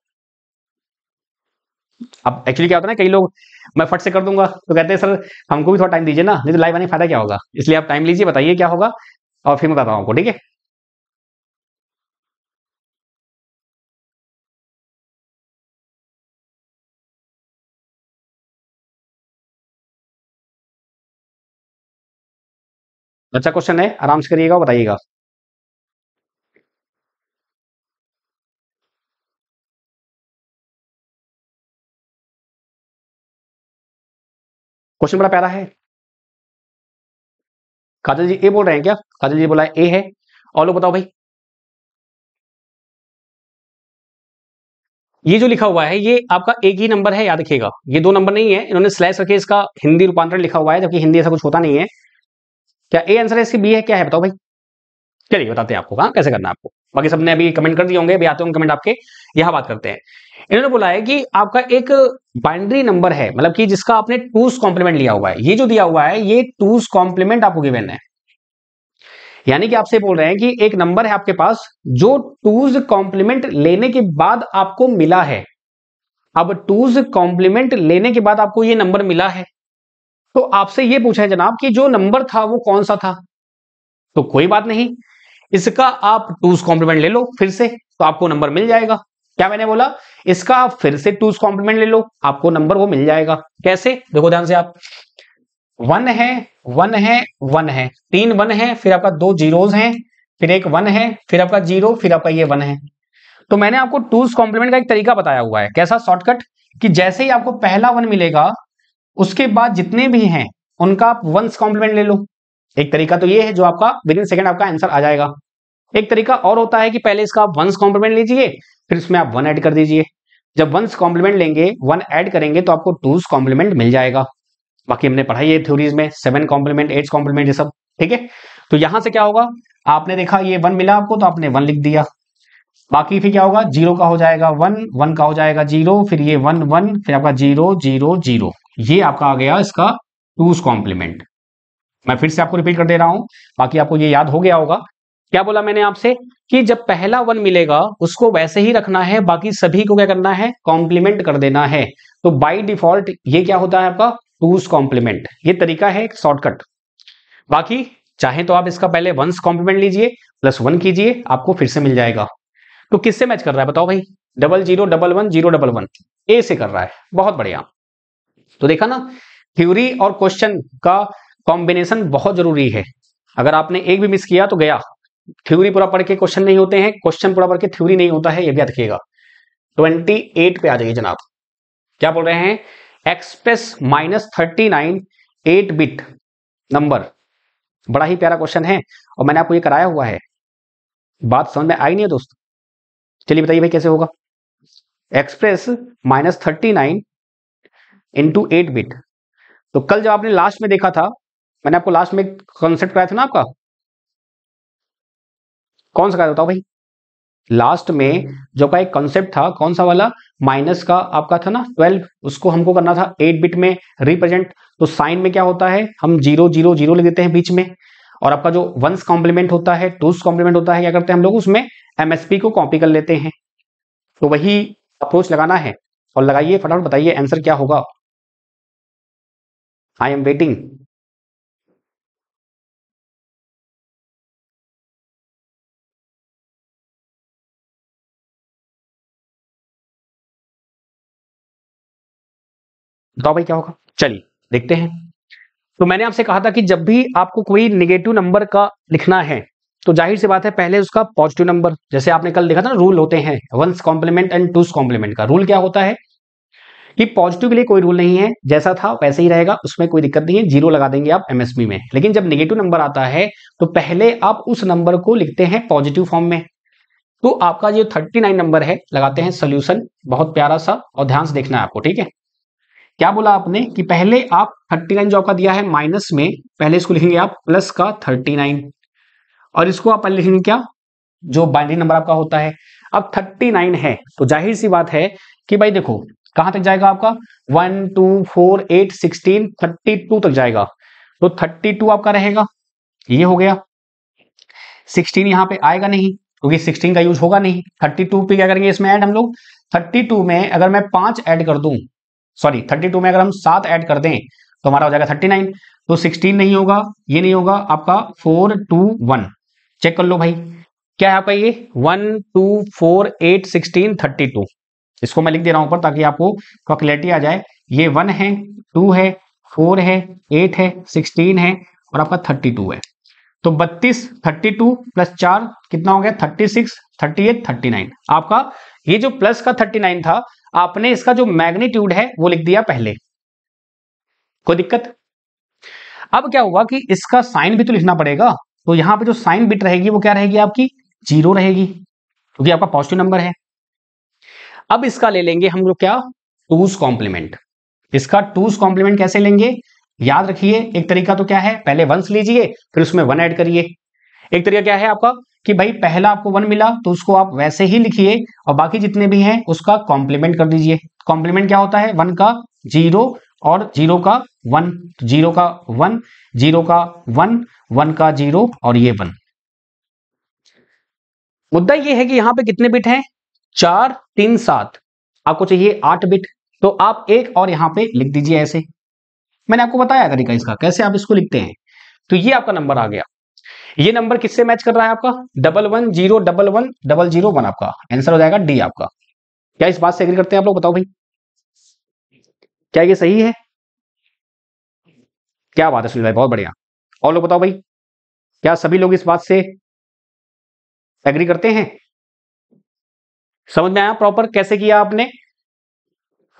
अब एक्चुअली क्या होता है ना कई लोग मैं फट से कर दूंगा तो कहते हैं सर हमको भी थोड़ा टाइम दीजिए ना नहीं तो लाइव आने फायदा क्या होगा इसलिए आप टाइम लीजिए बताइए क्या होगा और फिर मैं बताऊँ आपको ठीक है अच्छा क्वेश्चन है आराम से करिएगा बताइएगा क्वेश्चन बड़ा प्यारा है काजल जी ए बोल रहे हैं क्या काजल जी बोला है ए है और लोग बताओ भाई ये जो लिखा हुआ है ये आपका एक ही नंबर है याद रखिएगा ये दो नंबर नहीं है इन्होंने स्लैश करके इसका हिंदी रूपांतरण लिखा हुआ है जबकि हिंदी ऐसा कुछ होता नहीं है क्या ए आंसर है इसकी बी है क्या है बताओ भाई चलिए बताते हैं आपको कहा कैसे करना है आपको बाकी सबने अभी कमेंट कर दिए होंगे अभी आते होंगे कमेंट आपके यहाँ बात करते हैं इन्होंने बोला है कि आपका एक बाइंड्री नंबर है मतलब कि जिसका आपने टूस कॉम्प्लीमेंट लिया हुआ है ये जो दिया हुआ है ये टूज कॉम्प्लीमेंट आपको गिवेन है यानी कि आपसे बोल रहे हैं कि एक नंबर है आपके पास जो टूज कॉम्प्लीमेंट लेने के बाद आपको मिला है अब टूज कॉम्प्लीमेंट लेने के बाद आपको ये नंबर मिला है तो आपसे ये पूछा है जनाब कि जो नंबर था वो कौन सा था तो कोई बात नहीं इसका आप टूज कॉम्प्लीमेंट ले लो फिर से तो आपको नंबर मिल जाएगा क्या मैंने बोला इसका आप फिर से टूज कॉम्प्लीमेंट ले लो आपको नंबर वो मिल जाएगा कैसे देखो ध्यान से आप वन है वन है वन है तीन वन है फिर आपका दो जीरोज हैं फिर एक वन है फिर आपका जीरो फिर आपका ये वन है तो मैंने आपको टूज कॉम्प्लीमेंट का एक तरीका बताया हुआ है कैसा शॉर्टकट कि जैसे ही आपको पहला वन मिलेगा उसके बाद जितने भी हैं उनका आप वंस कॉम्प्लीमेंट ले लो एक तरीका तो ये है जो आपका विद इन सेकेंड आपका आंसर आ जाएगा एक तरीका और होता है कि पहले इसका आप वंस कॉम्प्लीमेंट लीजिए फिर इसमें आप वन ऐड कर दीजिए जब वंस कॉम्प्लीमेंट लेंगे वन ऐड करेंगे तो आपको टूज कॉम्प्लीमेंट मिल जाएगा बाकी हमने पढ़ाई है थ्योरीज में सेवन कॉम्प्लीमेंट एट कॉम्प्लीमेंट ये सब ठीक है तो यहां से क्या होगा आपने देखा ये वन मिला आपको तो आपने वन लिख दिया बाकी फिर क्या होगा जीरो का हो जाएगा वन वन का हो जाएगा जीरो फिर ये वन वन फिर आपका जीरो जीरो जीरो ये आपका आ गया इसका टूज कॉम्प्लीमेंट मैं फिर से आपको रिपीट कर दे रहा हूं बाकी आपको ये याद हो गया होगा क्या बोला मैंने आपसे कि जब पहला वन मिलेगा उसको वैसे ही रखना है बाकी सभी को क्या करना है कॉम्प्लीमेंट कर देना है तो बाय डिफॉल्ट ये क्या होता है आपका टूज कॉम्प्लीमेंट ये तरीका है एक शॉर्टकट बाकी चाहे तो आप इसका पहले वंस कॉम्प्लीमेंट लीजिए प्लस वन कीजिए आपको फिर से मिल जाएगा तो किससे मैच कर रहा है बताओ भाई double zero double one zero double one A से कर रहा है बहुत बढ़िया तो देखा ना थ्योरी और क्वेश्चन का कॉम्बिनेशन बहुत जरूरी है अगर आपने एक भी मिस किया तो गया थ्योरी पूरा पढ़ के क्वेश्चन नहीं होते हैं क्वेश्चन पूरा पढ़ के थ्योरी नहीं होता है यह भी रखिएगा ट्वेंटी एट पे आ जाइए जनाब क्या बोल रहे हैं express minus thirty nine eight bit number बड़ा ही प्यारा क्वेश्चन है और मैंने आपको ये कराया हुआ है बात समझ में आई नहीं है दोस्तों चलिए बताइए भाई कैसे होगा express minus thirty nine into eight bit तो कल जब आपने लास्ट में देखा था मैंने आपको लास्ट में कॉन्सेप्ट कराया था ना आपका कौन सा कराया बताओ भाई लास्ट में जो का एक कॉन्सेप्ट था कौन सा वाला माइनस का आपका था ना ट्वेल्व उसको हमको करना था एट बिट में रिप्रेजेंट तो साइन में क्या होता है हम जीरो जीरो जीरो लिख देते हैं बीच में और आपका जो वंस कॉम्प्लीमेंट होता है टूस कॉम्प्लीमेंट होता है क्या करते हैं हम लोग उसमें एमएसपी को कॉपी कर लेते हैं तो वही अप्रोच लगाना है और लगाइए फटाफट बताइए आंसर क्या होगा आई एम वेटिंग बताओ भाई क्या होगा चलिए देखते हैं तो मैंने आपसे कहा था कि जब भी आपको कोई निगेटिव नंबर का लिखना है तो जाहिर सी बात है पहले उसका पॉजिटिव नंबर जैसे आपने कल देखा था ना रूल होते हैं one's complement and two's complement का रूल क्या होता है कि पॉजिटिव के लिए कोई रूल नहीं है जैसा था वैसे ही रहेगा उसमें कोई दिक्कत नहीं है जीरो लगा देंगे आप एमएसबी में लेकिन जब नेगेटिव नंबर आता है तो पहले आप उस नंबर को लिखते हैं पॉजिटिव फॉर्म में तो आपका जो 39 नंबर है लगाते हैं सोल्यूशन बहुत प्यारा सा और ध्यान से देखना है आपको ठीक है क्या बोला आपने कि पहले आप 39 जो आपका दिया है माइनस में पहले इसको लिखेंगे आप प्लस का 39 और इसको आप लिखेंगे क्या जो बाइनरी नंबर आपका होता है अब 39 है तो जाहिर सी बात है कि भाई देखो कहां तक जाएगा आपका one two four eight sixteen thirty two तक जाएगा तो थर्टी टू आपका रहेगा ये हो गया सिक्सटीन यहाँ पे आएगा नहीं क्योंकि सिक्सटीन का यूज होगा नहीं थर्टी टू पे क्या करेंगे इसमें ऐड हम लोग थर्टी टू में अगर मैं पांच ऐड कर दू सॉरी थर्टी टू में अगर हम सात ऐड कर दें तो हमारा हो जाएगा थर्टी नाइन तो सिक्सटीन नहीं होगा ये नहीं होगा आपका फोर टू वन चेक कर लो भाई क्या है आपका ये one two four eight sixteen thirty two इसको मैं लिख दे रहा हूं ऊपर ताकि आपको तो आ जाए ये वन है टू है फोर है एट है सिक्सटीन है और आपका थर्टी टू है तो बत्तीस थर्टी टू प्लस चार कितना हो गया thirty six thirty eight thirty nine आपका ये जो प्लस का थर्टी नाइन था आपने इसका जो मैग्नीट्यूड है वो लिख दिया पहले कोई दिक्कत अब क्या हुआ कि इसका साइन भी तो लिखना पड़ेगा तो यहां पे जो साइन बिट रहेगी वो क्या रहेगी आपकी जीरो रहेगी क्योंकि आपका पॉजिटिव नंबर है अब इसका ले लेंगे हम लोग क्या टूज कॉम्प्लीमेंट इसका टूज कॉम्प्लीमेंट कैसे लेंगे याद रखिए एक तरीका तो क्या है पहले वंस लीजिए फिर उसमें वन ऐड करिए एक तरीका क्या है आपका कि भाई पहला आपको वन मिला तो उसको आप वैसे ही लिखिए और बाकी जितने भी हैं उसका कॉम्प्लीमेंट कर दीजिए कॉम्प्लीमेंट क्या होता है वन का जीरो और जीरो का वन जीरो का वन जीरो का वन वन का जीरो और ये वन मुद्दा ये है कि यहां पे कितने बिट हैं चार तीन सात आपको चाहिए आठ बिट तो आप एक और यहां पे लिख दीजिए ऐसे मैंने आपको बताया तरीका इसका कैसे आप इसको लिखते हैं तो ये आपका नंबर आ गया ये नंबर किससे मैच कर रहा है आपका double one zero double one double zero one आपका आंसर हो जाएगा डी आपका क्या इस बात से एग्री करते हैं आप लोग बताओ भाई क्या ये सही है क्या बात है सुनील भाई बहुत बढ़िया और लोग बताओ भाई क्या सभी लोग इस बात से एग्री करते हैं समझ में आया प्रॉपर कैसे किया आपने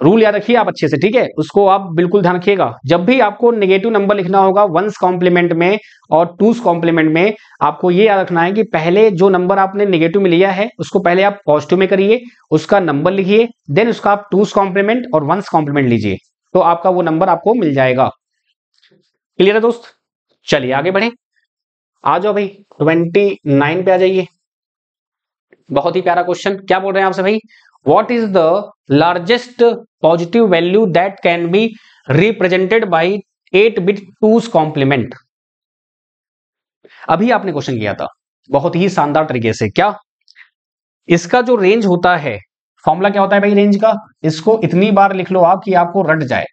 रूल याद रखिए आप अच्छे से ठीक है उसको आप बिल्कुल ध्यान रखिएगा जब भी आपको नेगेटिव नंबर लिखना होगा वंस कॉम्प्लीमेंट में और टूस कॉम्प्लीमेंट में आपको ये याद रखना है कि पहले जो नंबर आपने नेगेटिव में लिया है उसको पहले आप पॉजिटिव में करिए उसका नंबर लिखिए देन उसका आप टूस कॉम्प्लीमेंट और वंस कॉम्प्लीमेंट लीजिए तो आपका वो नंबर आपको मिल जाएगा क्लियर है दोस्त चलिए आगे बढ़े आ जाओ भाई ट्वेंटी नाइन पे आ जाइए बहुत ही प्यारा क्वेश्चन क्या बोल रहे हैं आपसे भाई what is the largest positive value that can be represented by eight bit two complement अभी आपने क्वेश्चन किया था बहुत ही शानदार तरीके से क्या इसका जो रेंज होता है फॉर्मूला क्या होता है भाई रेंज का इसको इतनी बार लिख लो आप कि आपको रट जाए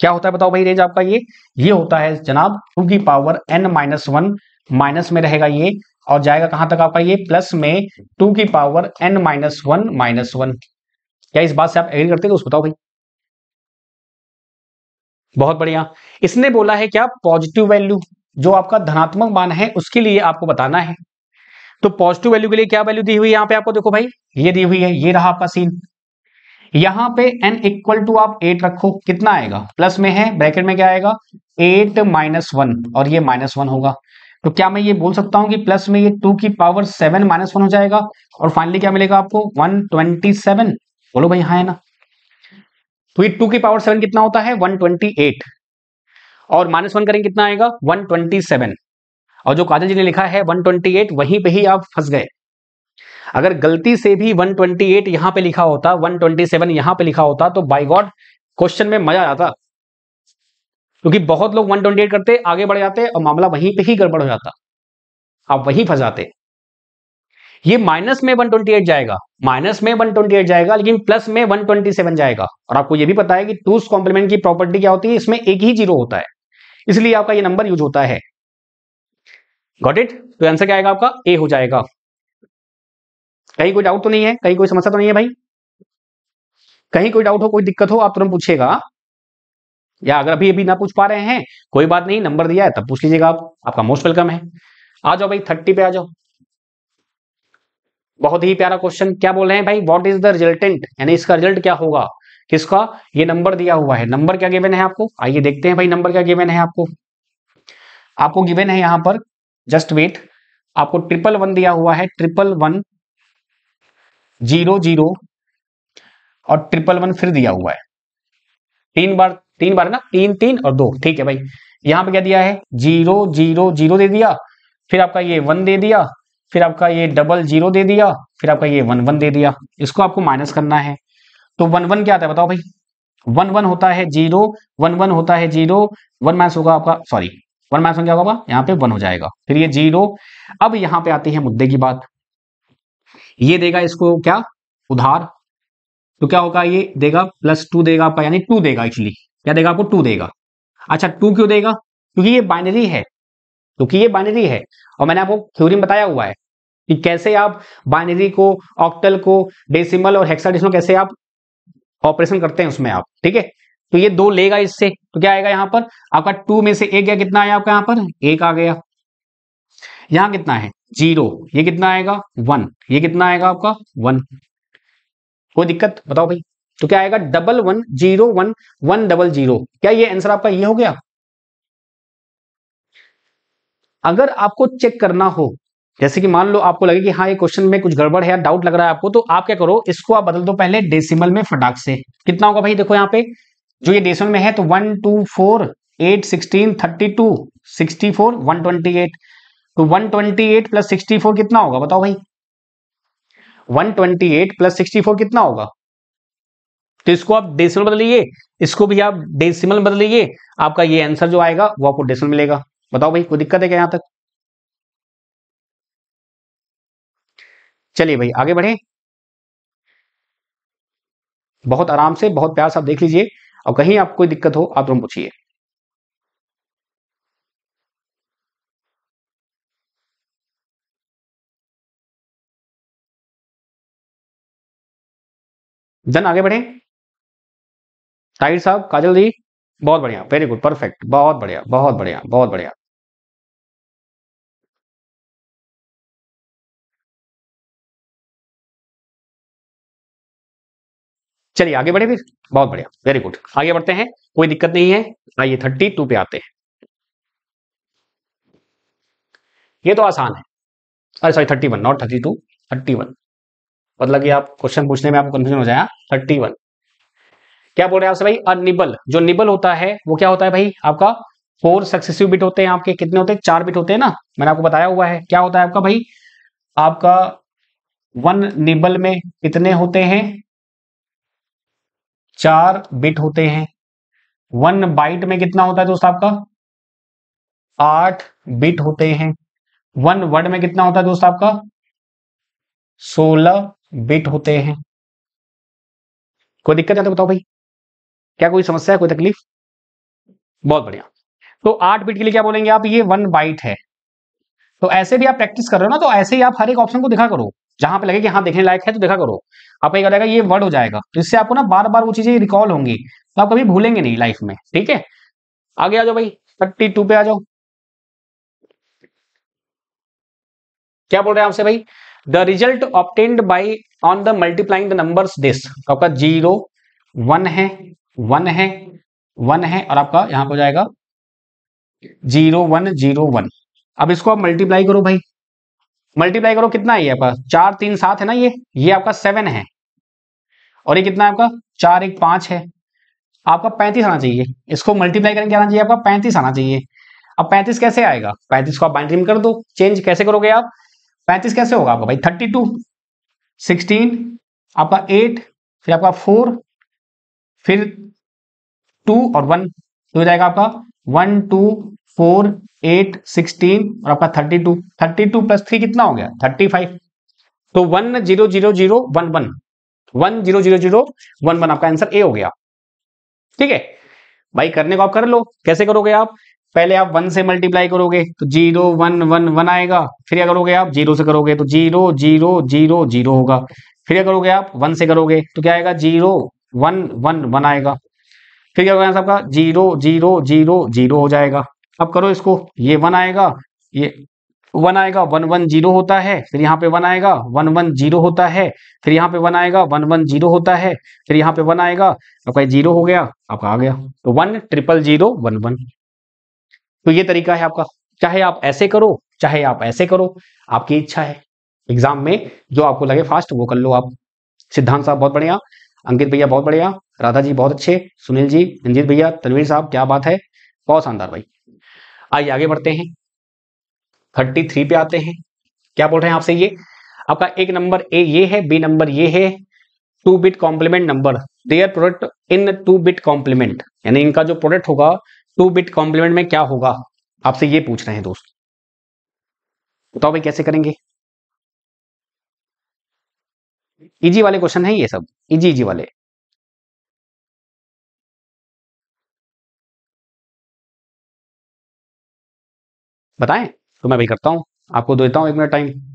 क्या होता है बताओ भाई रेंज आपका ये ये होता है जनाब टू की power n minus one minus में रहेगा ये और जाएगा कहां तक आपका ये प्लस में टू की power n minus one minus one क्या इस बात से आप एग्री करते हैं तो बताओ भाई बहुत बढ़िया इसने बोला है क्या पॉजिटिव वैल्यू जो आपका धनात्मक मान है उसके लिए आपको बताना है तो पॉजिटिव वैल्यू के लिए क्या वैल्यू दी हुई है यहां पे आपको देखो भाई ये दी हुई है ये रहा आपका सीन यहां पे n इक्वल टू आप 8 रखो कितना आएगा प्लस में है ब्रैकेट में क्या आएगा 8 माइनस वन और ये माइनस वन होगा तो क्या मैं ये बोल सकता हूं कि प्लस में ये टू की पावर सेवन माइनस वन हो जाएगा और फाइनली क्या मिलेगा आपको वन ट्वेंटी सेवन बोलो भाई हाँ है ना तो ये टू की पावर सेवन कितना होता है वन ट्वेंटी एट और माइनस वन करेंगे कितना आएगा वन ट्वेंटी सेवन और जो काजल जी ने लिखा है वन ट्वेंटी एट वहीं पर ही आप फंस गए अगर गलती से भी वन ट्वेंटी एट यहां पर लिखा होता वन ट्वेंटी सेवन यहां पर लिखा होता तो बाई गॉड क्वेश्चन में मजा आता क्योंकि बहुत लोग 128 करते आगे बढ़ जाते और मामला वहीं पे ही गड़बड़ हो जाता आप वहीं फंसाते ये माइनस में 128 जाएगा माइनस में 128 जाएगा लेकिन प्लस में 127 जाएगा और आपको ये भी पता है कि टूस कॉम्प्लीमेंट की प्रॉपर्टी क्या होती है इसमें एक ही जीरो होता है इसलिए आपका यह नंबर यूज होता है गॉट इट तो आंसर क्या आएगा आपका ए हो जाएगा कहीं कोई डाउट तो नहीं है कहीं कोई समस्या तो नहीं है भाई कहीं कोई डाउट हो कोई दिक्कत हो आप तुरंत पूछेगा या अगर अभी अभी ना पूछ पा रहे हैं कोई बात नहीं नंबर दिया है तब पूछ लीजिएगा आप आपका मोस्ट वेलकम है आ जाओ भाई थर्टी पे आ जाओ बहुत ही प्यारा क्वेश्चन क्या बोल रहे हैं भाई व्हाट इज द रिजल्टेंट यानी इसका रिजल्ट क्या होगा किसका ये नंबर दिया हुआ है नंबर क्या गिवेन है आपको आइए देखते हैं भाई नंबर क्या गिवेन है आपको आपको गिवेन है यहां पर जस्ट वेट आपको ट्रिपल वन दिया हुआ है ट्रिपल वन जीरो जीरो और ट्रिपल वन फिर दिया हुआ है तीन बार तीन बार ना तीन तीन और दो ठीक है भाई यहाँ पे क्या दिया है जीरो जीरो जीरो दे दिया फिर आपका ये वन दे दिया फिर आपका ये डबल जीरो दे दिया फिर आपका ये वन वन दे दिया इसको आपको माइनस करना है तो वन वन क्या आता है बताओ भाई वन वन होता है जीरो वन वन होता है जीरो वन माइनस होगा आपका सॉरी वन माइनस क्या होगा यहाँ पे वन हो जाएगा फिर ये जीरो अब यहाँ पे आती है मुद्दे की बात ये देगा इसको क्या उधार तो क्या होगा ये देगा प्लस टू देगा आपका यानी टू देगा एक्चुअली क्या देगा आपको टू देगा अच्छा टू क्यों देगा क्योंकि ये बाइनरी है क्योंकि ये बाइनरी है और मैंने आपको थ्योरी बताया हुआ है कि कैसे आप बाइनरी को ऑक्टल को डेसिमल और हेक्साडेसिमल कैसे आप ऑपरेशन करते हैं उसमें आप ठीक है तो ये दो लेगा इससे तो क्या आएगा यहाँ पर आपका टू में से एक गया कितना आया आपका यहाँ पर एक आ गया यहाँ कितना है जीरो ये कितना आएगा वन ये कितना आएगा आपका वन कोई दिक्कत बताओ भाई तो क्या आएगा double one zero one one double zero क्या ये आंसर आपका ये हो गया अगर आपको चेक करना हो जैसे कि मान लो आपको लगे कि हाँ ये क्वेश्चन में कुछ गड़बड़ है डाउट लग रहा है आपको तो आप क्या करो इसको आप बदल दो पहले डेसिमल में फटाक से कितना होगा भाई देखो यहाँ पे जो ये डेसिमल में है तो one two four eight sixteen thirty two sixty four one twenty eight तो one twenty eight plus sixty four कितना होगा बताओ भाई 128 प्लस 64 कितना होगा तो इसको आप डेसिमल बदलिए इसको भी आप डेसिमल बदलिए आपका ये आंसर जो आएगा वो आपको डेसिमल मिलेगा बताओ भाई कोई दिक्कत है क्या यहां तक चलिए भाई आगे बढ़े बहुत आराम से बहुत प्यार से आप देख लीजिए और कहीं आपको कोई दिक्कत हो आप तुम पूछिए देन आगे बढ़े साहिर साहब काजल जी बहुत बढ़िया वेरी गुड परफेक्ट बहुत बढ़िया बहुत बढ़िया बहुत बढ़िया चलिए आगे बढ़े फिर बहुत बढ़िया वेरी गुड आगे बढ़ते हैं कोई दिक्कत नहीं है आइए थर्टी टू पे आते हैं ये तो आसान है अरे sorry thirty one not thirty two thirty one मतलब कि आप क्वेश्चन पूछने में आपको कंफ्यूजन हो जाए थर्टी वन क्या बोल रहे हैं आपसे भाई अनिबल जो निबल होता है वो क्या होता है भाई आपका फोर सक्सेसिव बिट होते हैं आपके कितने होते हैं चार बिट होते हैं ना मैंने आपको बताया हुआ है क्या होता है आपका भाई आपका वन निबल में कितने होते हैं चार बिट होते हैं वन बाइट में कितना होता है दोस्त आपका आठ बिट होते हैं वन वर्ड में कितना होता है दोस्त आपका सोलह बिट होते हैं कोई दिक्कत है तो बताओ भाई क्या कोई समस्या है कोई तकलीफ बहुत बढ़िया तो आठ बिट के लिए क्या बोलेंगे आप ये वन बाइट है तो ऐसे भी आप प्रैक्टिस कर रहे हो ना तो ऐसे ही आप हर एक ऑप्शन को दिखा करो जहां पे लगे कि हाँ देखने लायक है तो देखा करो आपका क्या रहेगा ये वर्ड हो जाएगा तो इससे आपको ना बार बार वो चीजें रिकॉल होंगी तो आप कभी भूलेंगे नहीं लाइफ में ठीक है आगे आ जाओ भाई थर्टी टू पे आ जाओ क्या बोल रहे हैं आपसे भाई the result obtained by on the multiplying the number this आपका जीरो वन है वन है वन है और आपका यहां पर हो जाएगा जीरो वन जीरो वन अब इसको आप मल्टीप्लाई करो भाई मल्टीप्लाई करो कितना है ये आपका चार तीन सात है ना ये ये आपका सेवन है और ये कितना है आपका चार एक पांच है आपका पैंतीस आना चाहिए इसको मल्टीप्लाई करके आना चाहिए आपका पैंतीस आना चाहिए अब पैंतीस कैसे आएगा पैंतीस को आप बाइंड्रीम कर दो चेंज कैसे करोगे आप पैंतीस कैसे होगा आपका भाई थर्टी टू सिक्सटीन आपका एट फिर आपका फोर फिर टू और वन तो हो जाएगा आपका one two four eight sixteen और आपका thirty two thirty two plus three कितना हो गया थर्टी फाइव तो one zero zero zero one one one zero zero zero one one आपका आंसर ए हो गया ठीक है भाई करने को आप कर लो कैसे करोगे आप पहले आप वन से मल्टीप्लाई करोगे तो जीरो वन वन वन आएगा फिर क्या करोगे आप जीरो से करोगे तो जीरो जीरो जीरो जीरो होगा फिर क्या करोगे आप वन से करोगे तो क्या आएगा जीरो वन वन वन आएगा फिर क्या होगा सबका जीरो जीरो जीरो जीरो हो जाएगा अब करो इसको ये वन आएगा ये वन आएगा वन वन जीरो होता है फिर यहाँ पे वन आएगा वन वन जीरो होता है फिर यहाँ पे वन आएगा वन वन जीरो होता है फिर यहाँ पे वन आएगा आपका जीरो हो गया आपका आ गया तो one triple zero one one तो ये तरीका है आपका चाहे आप ऐसे करो चाहे आप ऐसे करो आपकी इच्छा है एग्जाम में जो आपको लगे फास्ट वो कर लो आप सिद्धांत साहब बहुत बढ़िया अंकित भैया बहुत बढ़िया राधा जी बहुत अच्छे सुनील जी रंजीत भैया तनवीर साहब क्या बात है बहुत शानदार भाई आइए आगे बढ़ते हैं थर्टी थ्री पे आते हैं क्या बोल रहे हैं आपसे ये आपका एक नंबर ए ये है बी नंबर ये है two bit complement number their product in two bit complement यानी इनका जो प्रोडक्ट होगा टू बिट कॉम्प्लीमेंट में क्या होगा आपसे ये पूछ रहे हैं दोस्त बताओ भाई कैसे करेंगे इजी e वाले क्वेश्चन है ये सब इजी e इजी e वाले बताएं तो मैं भी करता हूं आपको देता हूं एक मिनट टाइम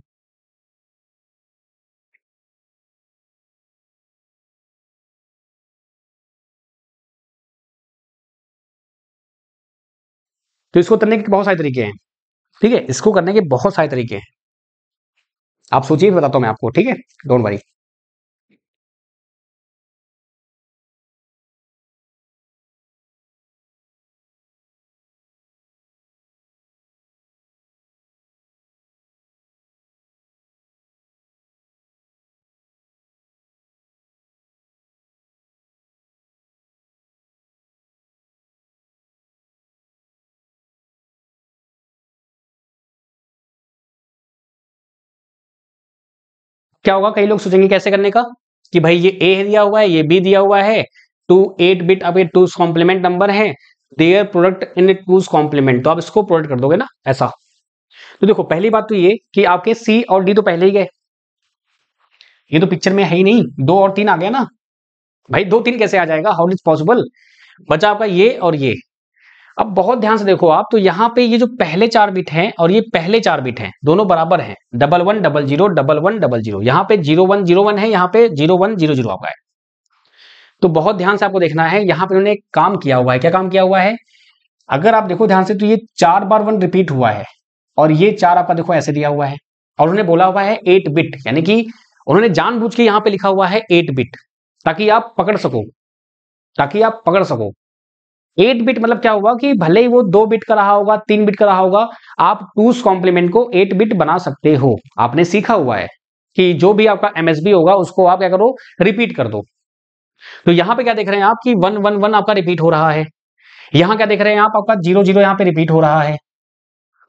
तो इसको करने के बहुत सारे तरीके हैं ठीक है इसको करने के बहुत सारे तरीके हैं आप सोचिए बताता हूं मैं आपको ठीक है डोंट वरी क्या होगा कई लोग सोचेंगे कैसे करने का कि भाई ये ए दिया हुआ है ये बी दिया हुआ है टू एट बिट अब टू कॉम्प्लीमेंट नंबर है their product in two complement तो आप इसको प्रोडक्ट कर दोगे ना ऐसा तो देखो पहली बात तो ये कि आपके सी और डी तो पहले ही गए ये तो पिक्चर में है ही नहीं दो और तीन आ गया ना भाई दो तीन कैसे आ जाएगा हाउ इज पॉसिबल बचा आपका ये और ये अब बहुत ध्यान से देखो आप तो यहाँ पे ये जो पहले चार बिट हैं और ये पहले चार बिट हैं दोनों बराबर हैं double one double zero double one double zero यहाँ पे जीरो वन जीरो वन है यहाँ पे जीरो वन जीरो जीरो आपका है तो बहुत ध्यान से आपको देखना है यहाँ पे उन्होंने काम किया हुआ है क्या काम किया हुआ है अगर आप देखो ध्यान से तो ये चार बार वन रिपीट हुआ है और ये चार आपका देखो ऐसे दिया हुआ है और उन्होंने बोला हुआ है एट बिट यानी कि उन्होंने जानबूझ के यहाँ पे लिखा हुआ है एट बिट ताकि आप पकड़ सको ताकि आप पकड़ सको एट बिट मतलब क्या हुआ कि भले ही वो दो बिट का रहा होगा तीन बिट का रहा होगा आप टूस कॉम्प्लीमेंट को एट बिट बना सकते हो आपने सीखा हुआ है कि जो भी आपका एमएसबी होगा उसको आप क्या करो रिपीट कर दो तो यहां पे क्या देख रहे हैं आप कि वन वन वन आपका रिपीट हो रहा है यहां क्या देख रहे हैं आप आपका जीरो जीरो यहां पे रिपीट हो रहा है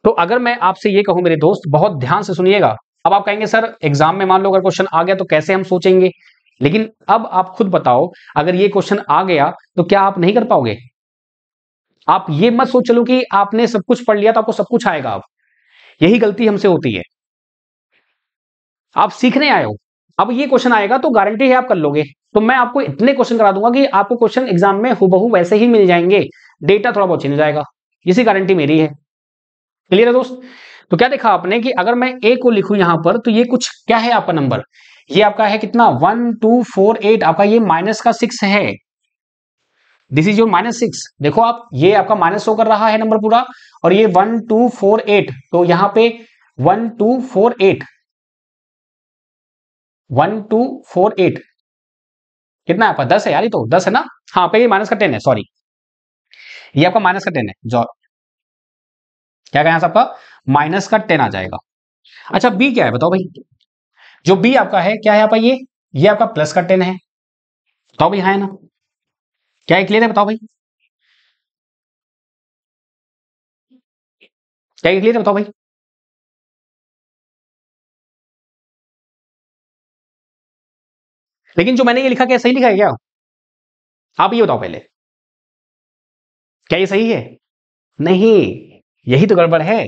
तो अगर मैं आपसे ये कहूं मेरे दोस्त बहुत ध्यान से सुनिएगा अब आप कहेंगे सर एग्जाम में मान लो अगर क्वेश्चन आ गया तो कैसे हम सोचेंगे लेकिन अब आप खुद बताओ अगर ये क्वेश्चन आ गया तो क्या आप नहीं कर पाओगे आप ये मत सोच लो कि आपने सब कुछ पढ़ लिया तो आपको सब कुछ आएगा अब यही गलती हमसे होती है आप सीखने आए हो अब ये क्वेश्चन आएगा तो गारंटी है आप कर लोगे तो मैं आपको इतने क्वेश्चन करा दूंगा कि आपको क्वेश्चन एग्जाम में हु वैसे ही मिल जाएंगे डेटा थोड़ा बहुत चेंज हो जाएगा इसी गारंटी मेरी है क्लियर है दोस्त तो क्या देखा आपने कि अगर मैं ए को लिखूं यहां पर तो ये कुछ क्या है आपका नंबर ये आपका है कितना वन टू फोर एट आपका ये माइनस का सिक्स है this is your minus six देखो आप ये आपका माइनस हो कर रहा है नंबर पूरा और ये वन टू फोर एट तो यहां पे one two four eight one two four eight कितना है आपका दस है यार ये तो दस है ना हाँ पे ये माइनस का टेन है सॉरी ये आपका माइनस का टेन है जो क्या कहना आपका माइनस का टेन आ जाएगा अच्छा बी क्या है बताओ भाई जो बी आपका है क्या है आपका ये ये आपका प्लस का टेन है तो भी हाँ है ना क्या ये क्लियर है बताओ भाई क्या ये क्लियर है बताओ भाई लेकिन जो मैंने ये लिखा क्या सही लिखा है क्या आप ये बताओ पहले क्या ये सही है नहीं यही तो गड़बड़ है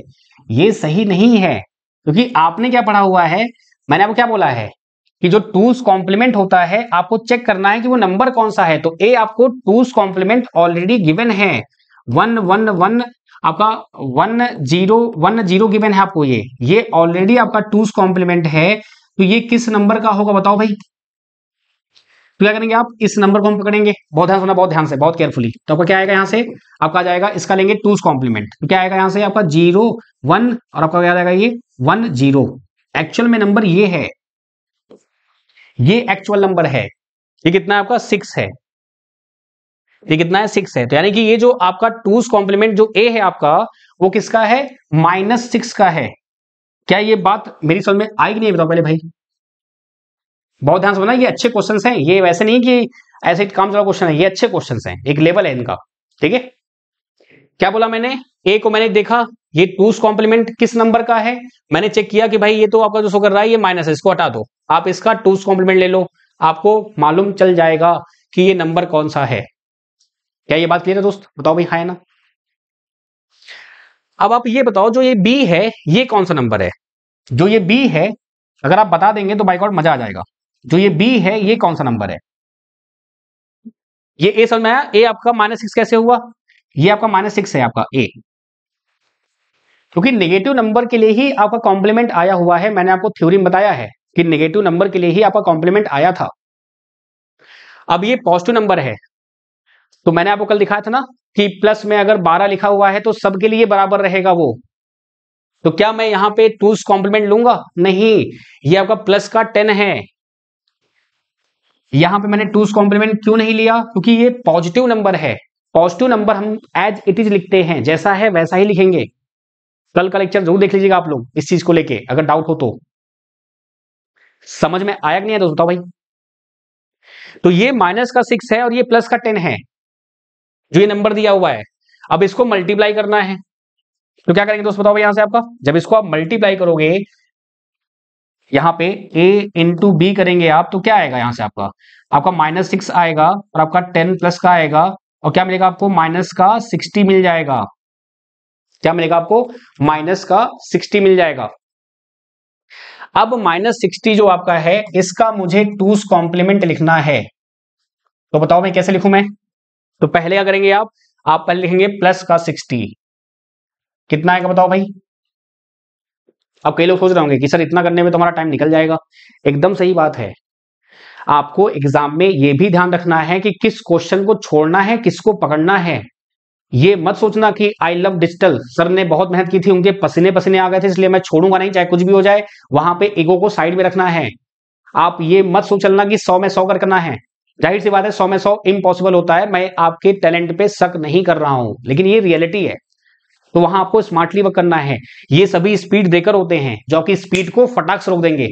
ये सही नहीं है क्योंकि आपने क्या पढ़ा हुआ है मैंने आपको क्या बोला है कि जो टूज कॉम्प्लीमेंट होता है आपको चेक करना है कि वो नंबर कौन सा है तो ए आपको टूज कॉम्प्लीमेंट ऑलरेडी गिवन है वन वन वन आपका one zero one zero given है आपको ये ये ऑलरेडी आपका टूज कॉम्प्लीमेंट है तो ये किस नंबर का होगा बताओ भाई तो क्या करेंगे आप इस नंबर को हम पकड़ेंगे बहुत ध्यान सुना बहुत ध्यान से बहुत केयरफुली तो आपका क्या आएगा यहाँ से आपका आ जाएगा इसका लेंगे टूज कॉम्प्लीमेंट तो क्या आएगा यहाँ से आपका जीरो वन और आपका क्या जाएगा ये वन जीरो एक्चुअल में नंबर ये है ये एक्चुअल नंबर है ये कितना है आपका सिक्स है ये कितना है सिक्स है तो यानी कि ये जो आपका टूज कॉम्प्लीमेंट जो ए है आपका वो किसका है माइनस सिक्स का है क्या ये बात मेरी समझ में आई नहीं बताओ पहले भाई बहुत ध्यान से बना ये अच्छे क्वेश्चन हैं ये वैसे नहीं कि ऐसे काम चला क्वेश्चन है ये अच्छे क्वेश्चन हैं एक लेवल है इनका ठीक है क्या बोला मैंने ए को मैंने देखा ये टूज कॉम्प्लीमेंट किस नंबर का है मैंने चेक किया कि भाई ये तो आपका जो शो कर रहा है ये माइनस है इसको हटा दो आप इसका टूस कॉम्प्लीमेंट ले लो आपको मालूम चल जाएगा कि ये नंबर कौन सा है क्या ये बात क्लियर है दोस्त बताओ भाई हाँ ना अब आप ये बताओ जो ये बी है ये कौन सा नंबर है जो ये बी है अगर आप बता देंगे तो बाइकआउट मजा आ जाएगा जो ये बी है ये कौन सा नंबर है ये ए समझ में आया ए आपका माइनस सिक्स कैसे हुआ ये आपका माइनस सिक्स है आपका ए क्योंकि नेगेटिव नंबर के लिए ही आपका कॉम्प्लीमेंट आया हुआ है मैंने आपको थ्योरी बताया है कि नेगेटिव नंबर के लिए ही आपका कॉम्प्लीमेंट आया था अब ये पॉजिटिव नंबर है तो मैंने आपको कल दिखाया था ना कि प्लस में अगर 12 लिखा हुआ है तो सबके लिए बराबर रहेगा वो तो क्या मैं यहां पे टूस कॉम्प्लीमेंट लूंगा नहीं ये आपका प्लस का टेन है यहां पे मैंने टूस कॉम्प्लीमेंट क्यों नहीं लिया क्योंकि ये पॉजिटिव नंबर है पॉजिटिव नंबर हम एज इट इज लिखते हैं जैसा है वैसा ही लिखेंगे कल का लेक्चर जरूर देख लीजिएगा आप लोग इस चीज को लेके अगर डाउट हो तो समझ में आया कि नहीं है दोस्तों भाई तो ये माइनस का सिक्स है और ये प्लस का टेन है जो ये नंबर दिया हुआ है अब इसको मल्टीप्लाई करना है तो क्या करेंगे दोस्तों बताओ भाई यहां से आपका जब इसको आप मल्टीप्लाई करोगे यहां पे a इंटू बी करेंगे आप तो क्या आएगा यहां से आपका आपका माइनस सिक्स आएगा और आपका टेन प्लस का आएगा और क्या मिलेगा आपको माइनस का सिक्सटी मिल जाएगा क्या मिलेगा आपको माइनस का सिक्सटी मिल जाएगा अब माइनस सिक्सटी जो आपका है इसका मुझे टूस कॉम्प्लीमेंट लिखना है तो बताओ मैं कैसे लिखू मैं तो पहले क्या करेंगे आप आप पहले लिखेंगे प्लस का सिक्सटी कितना आएगा बताओ भाई अब कई लोग सोच रहे होंगे कि सर इतना करने में तुम्हारा तो टाइम निकल जाएगा एकदम सही बात है आपको एग्जाम में यह भी ध्यान रखना है कि किस क्वेश्चन को छोड़ना है किसको पकड़ना है ये मत सोचना कि आई लव डिजिटल सर ने बहुत मेहनत की थी उनके पसीने पसीने आ गए थे इसलिए मैं छोड़ूंगा नहीं चाहे कुछ भी हो जाए वहां पे ईगो को साइड में रखना है आप ये मत सोच चलना कि सौ में सौ कर करना है जाहिर सी बात है सौ में सौ इम्पॉसिबल होता है मैं आपके टैलेंट पे शक नहीं कर रहा हूं लेकिन ये रियलिटी है तो वहां आपको स्मार्टली वर्क करना है ये सभी स्पीड ब्रेकर होते हैं जो आपकी स्पीड को फटाक से रोक देंगे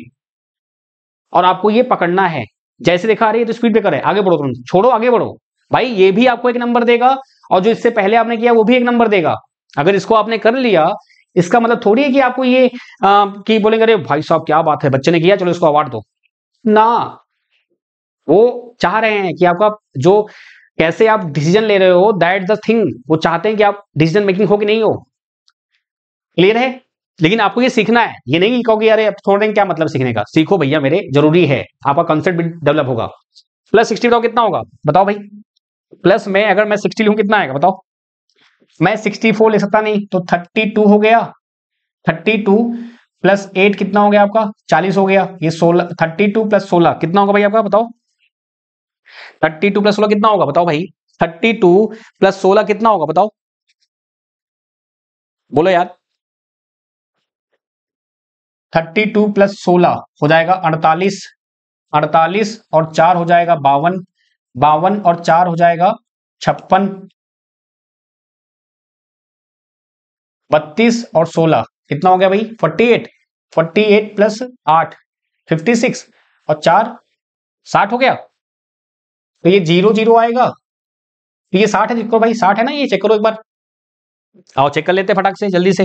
और आपको ये पकड़ना है जैसे देखा रही है तो स्पीड ब्रेकर है आगे बढ़ो तुम छोड़ो आगे बढ़ो भाई ये भी आपको एक नंबर देगा और जो इससे पहले आपने किया वो भी एक नंबर देगा अगर इसको आपने कर लिया इसका मतलब थोड़ी है कि आपको ये आ, कि बोलेंगे अरे भाई साहब क्या बात है बच्चे ने किया चलो इसको अवार्ड दो ना वो चाह रहे हैं कि आपका जो कैसे आप डिसीजन ले रहे हो दैट द थिंग वो चाहते हैं कि आप डिसीजन मेकिंग हो कि नहीं हो क्लियर है लेकिन आपको ये सीखना है ये नहीं कहोगे अरे थोड़े क्या मतलब सीखने का सीखो भैया मेरे जरूरी है आपका कॉन्सेप्ट डेवलप होगा प्लस सिक्सटी कितना होगा बताओ भाई प्लस में अगर मैं सिक्सटी लू कितना आएगा बताओ मैं सिक्सटी फोर ले सकता नहीं तो थर्टी टू हो गया थर्टी टू प्लस एट कितना हो गया आपका चालीस हो गया ये सोलह थर्टी टू प्लस सोलह कितना होगा भाई आपका बताओ थर्टी टू प्लस सोलह कितना होगा बताओ भाई थर्टी टू प्लस सोलह कितना होगा बताओ बोलो यार थर्टी टू प्लस सोलह हो जाएगा अड़तालीस अड़तालीस और चार हो जाएगा बावन बावन और चार हो जाएगा छप्पन बत्तीस और सोलह कितना हो गया भाई forty eight forty eight plus आठ फिफ्टी सिक्स और चार साठ हो गया तो ये जीरो जीरो आएगा तो ये साठ है भाई साठ है ना ये चेक करो एक बार आओ चेक कर लेते फटाक से जल्दी से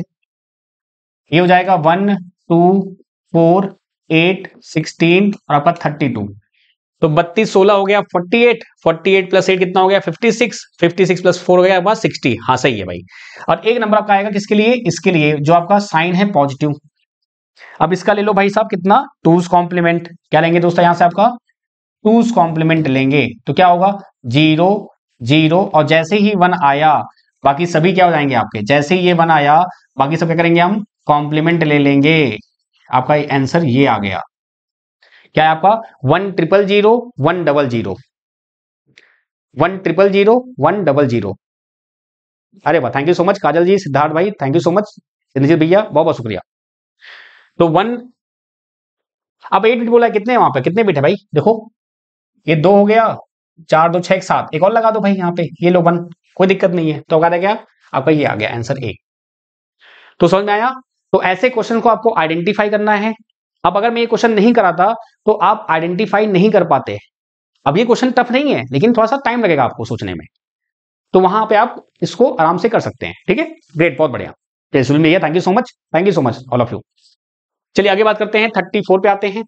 ये हो जाएगा one two four eight sixteen और आपका थर्टी टू तो बत्तीस सोलह हो गया forty eight forty eight plus eight कितना हो गया fifty six fifty six plus four हो गया आपका सिक्सटी हाँ सही है भाई और एक नंबर आपका आएगा किसके लिए इसके लिए जो आपका साइन है पॉजिटिव अब इसका ले लो भाई साहब कितना टूज कॉम्प्लीमेंट क्या लेंगे दोस्तों यहां से आपका टूज कॉम्प्लीमेंट लेंगे तो क्या होगा जीरो जीरो और जैसे ही वन आया बाकी सभी क्या हो जाएंगे आपके जैसे ही ये वन आया बाकी सब क्या करेंगे हम कॉम्प्लीमेंट ले लेंगे आपका आंसर ये आ गया क्या है आपका one triple zero one double zero one triple zero one double zero अरे वाह thank you so much Kajal ji Siddharth भाई thank you so much Indrajeet भैया बहुत बहुत शुक्रिया तो वन अब एट बिट बोला है, कितने वहां पर कितने बिट है भाई देखो ये दो हो गया चार दो छह एक सात एक और लगा दो भाई यहाँ पे ये लो वन कोई दिक्कत नहीं है तो क्या क्या आपका ये आ गया आंसर ए तो समझ में आया तो ऐसे क्वेश्चन को आपको आइडेंटिफाई करना है अब अगर मैं ये क्वेश्चन नहीं कराता तो आप आइडेंटिफाई नहीं कर पाते अब ये क्वेश्चन टफ नहीं है लेकिन थोड़ा सा टाइम लगेगा आपको सोचने में तो वहां पे आप इसको आराम से कर सकते हैं ठीक है ग्रेट बहुत बढ़िया जयसूरी भैया thank you so much thank you so much all of you चलिए आगे बात करते हैं थर्टी फोर पे आते हैं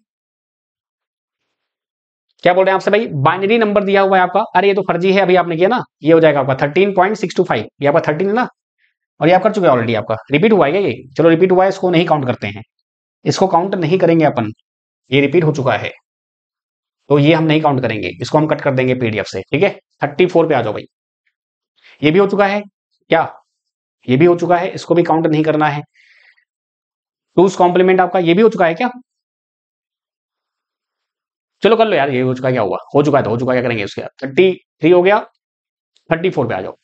क्या बोल रहे हैं आपसे भाई बाइनरी नंबर दिया हुआ है आपका अरे ये तो फर्जी है अभी आपने किया ना ये हो जाएगा आपका thirteen point six two five ये आपका थर्टीन है ना और ये आप कर चुके ऑलरेडी आपका रिपीट हुआ है ये चलो रिपीट हुआ है इसको नहीं काउंट करते हैं इसको काउंट नहीं करेंगे अपन ये रिपीट हो चुका है तो ये हम नहीं काउंट करेंगे इसको हम कट कर देंगे पीडीएफ से ठीक है थर्टी फोर पे आ जाओ भाई ये भी हो चुका है क्या ये भी हो चुका है इसको भी काउंट नहीं करना है टूज कॉम्प्लीमेंट आपका ये भी हो चुका है क्या चलो कर लो यार ये हो चुका क्या हुआ हो चुका है तो हो चुका क्या करेंगे उसके बाद थर्टी थ्री हो गया थर्टी फोर पे आ जाओ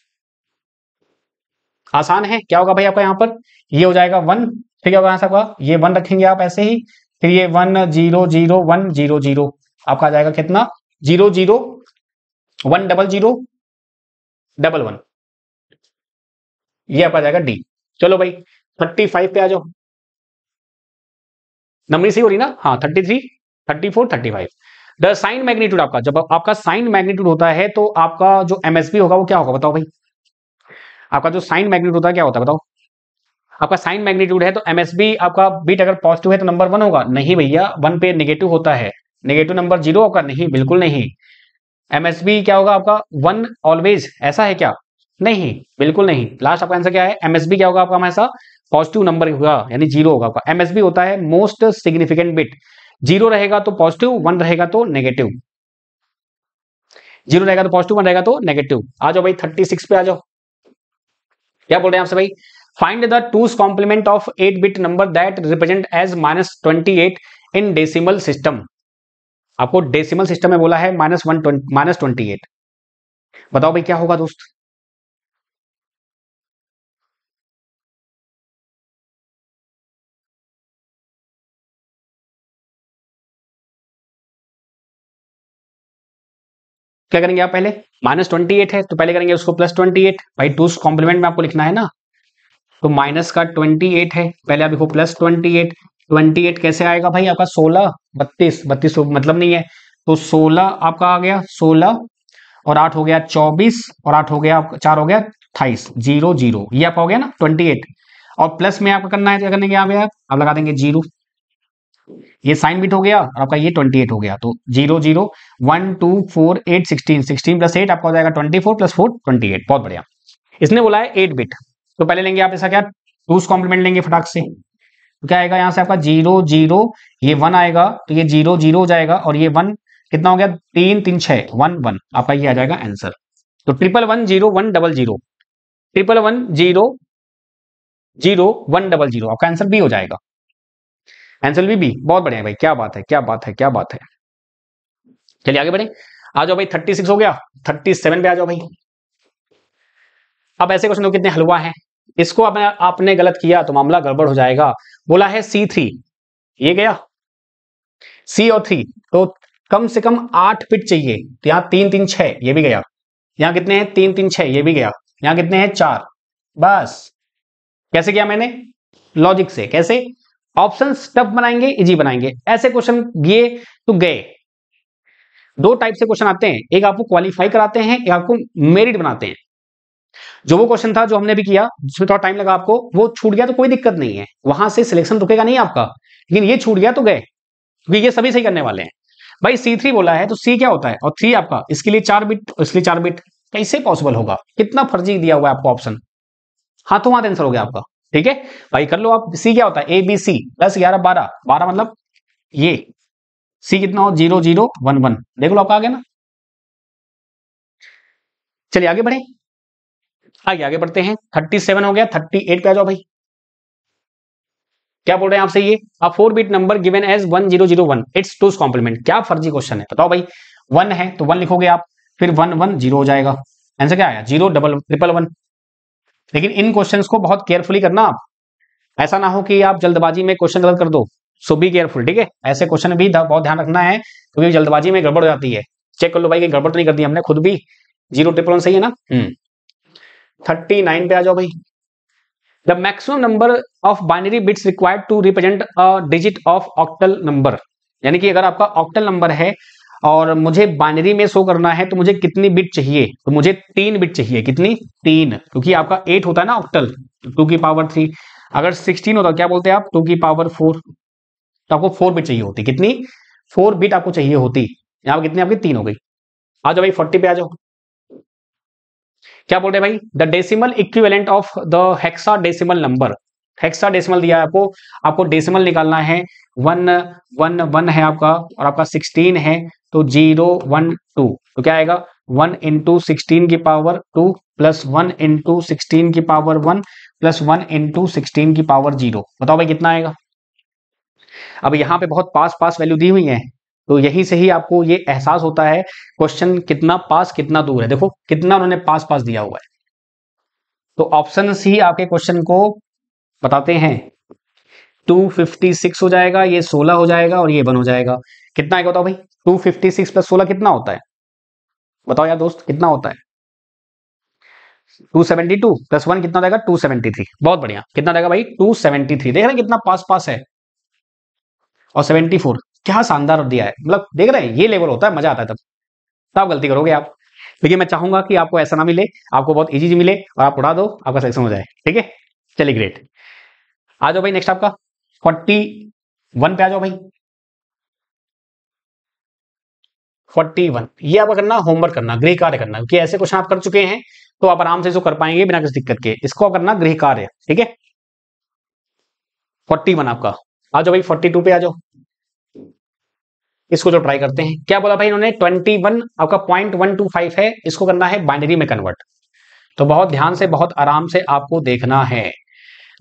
आसान है क्या होगा भाई आपका यहां पर ये हो जाएगा वन ठीक है आंसर आपका ये वन रखेंगे आप ऐसे ही फिर ये one zero zero one zero zero आपका आ जाएगा कितना zero zero one double zero double one ये आपका जाएगा डी चलो भाई थर्टी फाइव पे आ जाओ नंबरिंग सही हो रही ना हाँ thirty three thirty four thirty five the sign magnitude आपका जब आपका साइन मैग्नीट्यूड होता है तो आपका जो एमएसपी होगा वो क्या होगा बताओ भाई आपका जो साइन मैग्नीट्यूड होता है क्या होता है बताओ आपका साइन मैग्नीट्यूड है तो एमएसबी आपका बीट अगर पॉजिटिव है तो नंबर वन होगा नहीं भैया वन पे निगेटिव होता है निगेटिव नंबर जीरो होगा नहीं बिल्कुल नहीं एमएसबी क्या होगा आपका वन ऑलवेज ऐसा है क्या नहीं बिल्कुल नहीं लास्ट आपका आंसर क्या है एमएसबी क्या होगा आपका ऐसा पॉजिटिव नंबर होगा यानी जीरो होगा आपका एमएसबी होता है मोस्ट सिग्निफिकेंट बिट जीरो रहेगा तो पॉजिटिव वन रहेगा तो नेगेटिव जीरो रहेगा तो पॉजिटिव वन रहेगा तो नेगेटिव आ जाओ भाई थर्टी सिक्स पे आ जाओ क्या बोल रहे हैं आपसे भाई find the 2's complement of eight bit number that represent as minus twenty eight in decimal system आपको डेसिमल सिस्टम में बोला है minus one twenty minus twenty eight बताओ भाई क्या होगा दोस्त क्या करेंगे आप पहले माइनस ट्वेंटी एट है तो पहले करेंगे उसको प्लस ट्वेंटी एट भाई टू कॉम्प्लीमेंट में आपको लिखना है ना तो माइनस का ट्वेंटी एट है पहले आप देखो plus twenty eight twenty eight कैसे आएगा भाई आपका सोलह बत्तीस बत्तीस तो मतलब नहीं है तो सोलह आपका आ गया सोलह और आठ हो गया चौबीस और आठ हो गया चार हो गया अट्ठाईस जीरो जीरो ये आपका हो गया ना ट्वेंटी एट और प्लस में आपका करना है क्या करने के आप आप लगा देंगे जीरो ये साइन बिट हो गया और आपका ये 28 हो गया तो zero zero one two four eight sixteen sixteen plus eight आपका हो जाएगा four plus four twenty eight बहुत बढ़िया इसने बोला है एट बिट तो पहले लेंगे आप ऐसा क्या टूस कॉम्प्लीमेंट लेंगे फटाक से तो क्या आएगा यहाँ से आपका जीरो जीरो ये वन आएगा तो ये जीरो जीरो हो जाएगा और ये वन कितना हो गया तीन तीन छह वन वन आपका ये आ जाएगा आंसर तो triple one zero one double zero triple one zero zero one double zero आपका आंसर बी हो जाएगा आंसर भी बी बहुत बढ़िया भाई क्या बात है क्या बात है क्या बात है चलिए आगे बढ़े आ जाओ भाई थर्टी सिक्स हो गया थर्टी सेवन पे आ जाओ भाई अब ऐसे क्वेश्चन कितने हलवा है इसको आपने गलत किया तो मामला गड़बड़ हो जाएगा बोला है सी थ्री ये गया सी और थ्री तो कम से कम आठ पिट चाहिए तो यहां तीन तीन छह ये भी गया यहां कितने हैं तीन तीन छह ये भी गया यहां कितने हैं चार बस कैसे किया मैंने लॉजिक से कैसे ऑप्शन टफ बनाएंगे इजी बनाएंगे ऐसे क्वेश्चन ये तो गए दो टाइप से क्वेश्चन आते हैं एक आपको क्वालिफाई कराते हैं एक आपको मेरिट बनाते हैं जो वो क्वेश्चन था जो हमने भी किया जिसमें थोड़ा टाइम लगा आपको वो छूट गया तो कोई दिक्कत नहीं है वहां से सिलेक्शन रुकेगा नहीं आपका लेकिन ये छूट गया तो गए क्योंकि ये सभी सही करने वाले हैं भाई सी थ्री बोला है तो सी क्या होता है और थ्री आपका इसके लिए चार बिट लिए चार बिट कैसे पॉसिबल होगा कितना फर्जी दिया हुआ है आपको ऑप्शन हाँ तो आंसर हो गया आपका ठीक है भाई कर लो आप सी क्या होता है ए बी सी प्लस ग्यारह बारह बारह मतलब ये सी कितना हो जीरो जीरो वन वन देख लो आपका आ गया ना चलिए आगे बढ़े आगे आगे बढ़ते हैं थर्टी सेवन हो गया थर्टी एट पे आ जाओ भाई क्या बोल रहे हैं आपसे ये अब four bit number given as one zero zero one it's two's complement क्या फर्जी क्वेश्चन है बताओ भाई वन है तो वन लिखोगे आप फिर वन वन जीरो हो जाएगा आंसर क्या आया जीरो डबल ट्रिपल वन लेकिन इन क्वेश्चन को बहुत केयरफुली करना आप ऐसा ना हो कि आप जल्दबाजी में क्वेश्चन गलत कर दो सो बी केयरफुल ठीक है ऐसे क्वेश्चन भी बहुत ध्यान रखना है क्योंकि जल्दबाजी में गड़बड़ हो जाती है चेक कर लो भाई कि गड़बड़ तो नहीं कर दी हमने खुद भी जीरो ट्रिपल वन सही है ना हम्म। थर्टी नाइन पे आ जाओ भाई the maximum number of binary bits required to represent a digit of octal number यानी कि अगर आपका ऑक्टल नंबर है और मुझे बाइनरी में शो करना है तो मुझे कितनी बिट चाहिए तो मुझे तीन बिट चाहिए कितनी तीन क्योंकि आपका एट होता है ना ऑक्टल टू की पावर थ्री अगर सिक्सटीन होता क्या बोलते हैं आप टू की पावर फोर तो आपको फोर बिट चाहिए होती कितनी फोर बिट आपको चाहिए होती यहाँ कितनी आपकी तीन हो गई आ जाओ भाई फोर्टी पे आ जाओ क्या बोल रहे भाई the decimal equivalent of the hexadecimal number hexadecimal दिया है आपको आपको डेसिमल निकालना है वन वन वन है आपका और आपका सिक्सटीन है तो जीरो वन टू तो क्या आएगा वन इंटू सिक्सटीन की power two plus one into sixteen की power one plus one into sixteen की पावर जीरो बताओ भाई कितना आएगा अब यहाँ पे बहुत पास पास वैल्यू दी हुई है तो यही से ही आपको ये एहसास होता है क्वेश्चन कितना पास कितना दूर है देखो कितना उन्होंने पास पास दिया हुआ है तो ऑप्शन सी आपके क्वेश्चन को बताते हैं 256 हो जाएगा ये 16 हो जाएगा और ये वन हो जाएगा कितना आएगा बताओ भाई 256 प्लस 16 कितना होता है बताओ यार दोस्त कितना होता है 272 प्लस वन कितना रहेगा 273 बहुत बढ़िया कितना रहेगा भाई 273 देख रहे हैं कितना पास पास है और 74 क्या शानदार दिया है मतलब देख रहे हैं ये लेवल होता है मजा आता है तब तब गलती करोगे आप लेकिन मैं चाहूंगा कि आपको ऐसा ना मिले आपको बहुत इजी मिले और आप उड़ा दो आपका सिलेक्शन हो जाए ठीक है चलिए ग्रेट आ जाओ भाई नेक्स्ट आपका फोर्टी वन पे आ जाओ भाई फोर्टी वन ये आपका करना होमवर्क करना गृह कार्य करना क्योंकि ऐसे क्वेश्चन आप कर चुके हैं तो आप आराम से इसको कर पाएंगे बिना किसी दिक्कत के इसको करना गृह कार्य ठीक है फोर्टी वन आपका आ जाओ भाई फोर्टी टू पे आ जाओ इसको जो ट्राई करते हैं क्या बोला भाई इन्होंने 21 आपका 0.125 है इसको करना है बाइनरी में कन्वर्ट तो बहुत ध्यान से बहुत आराम से आपको देखना है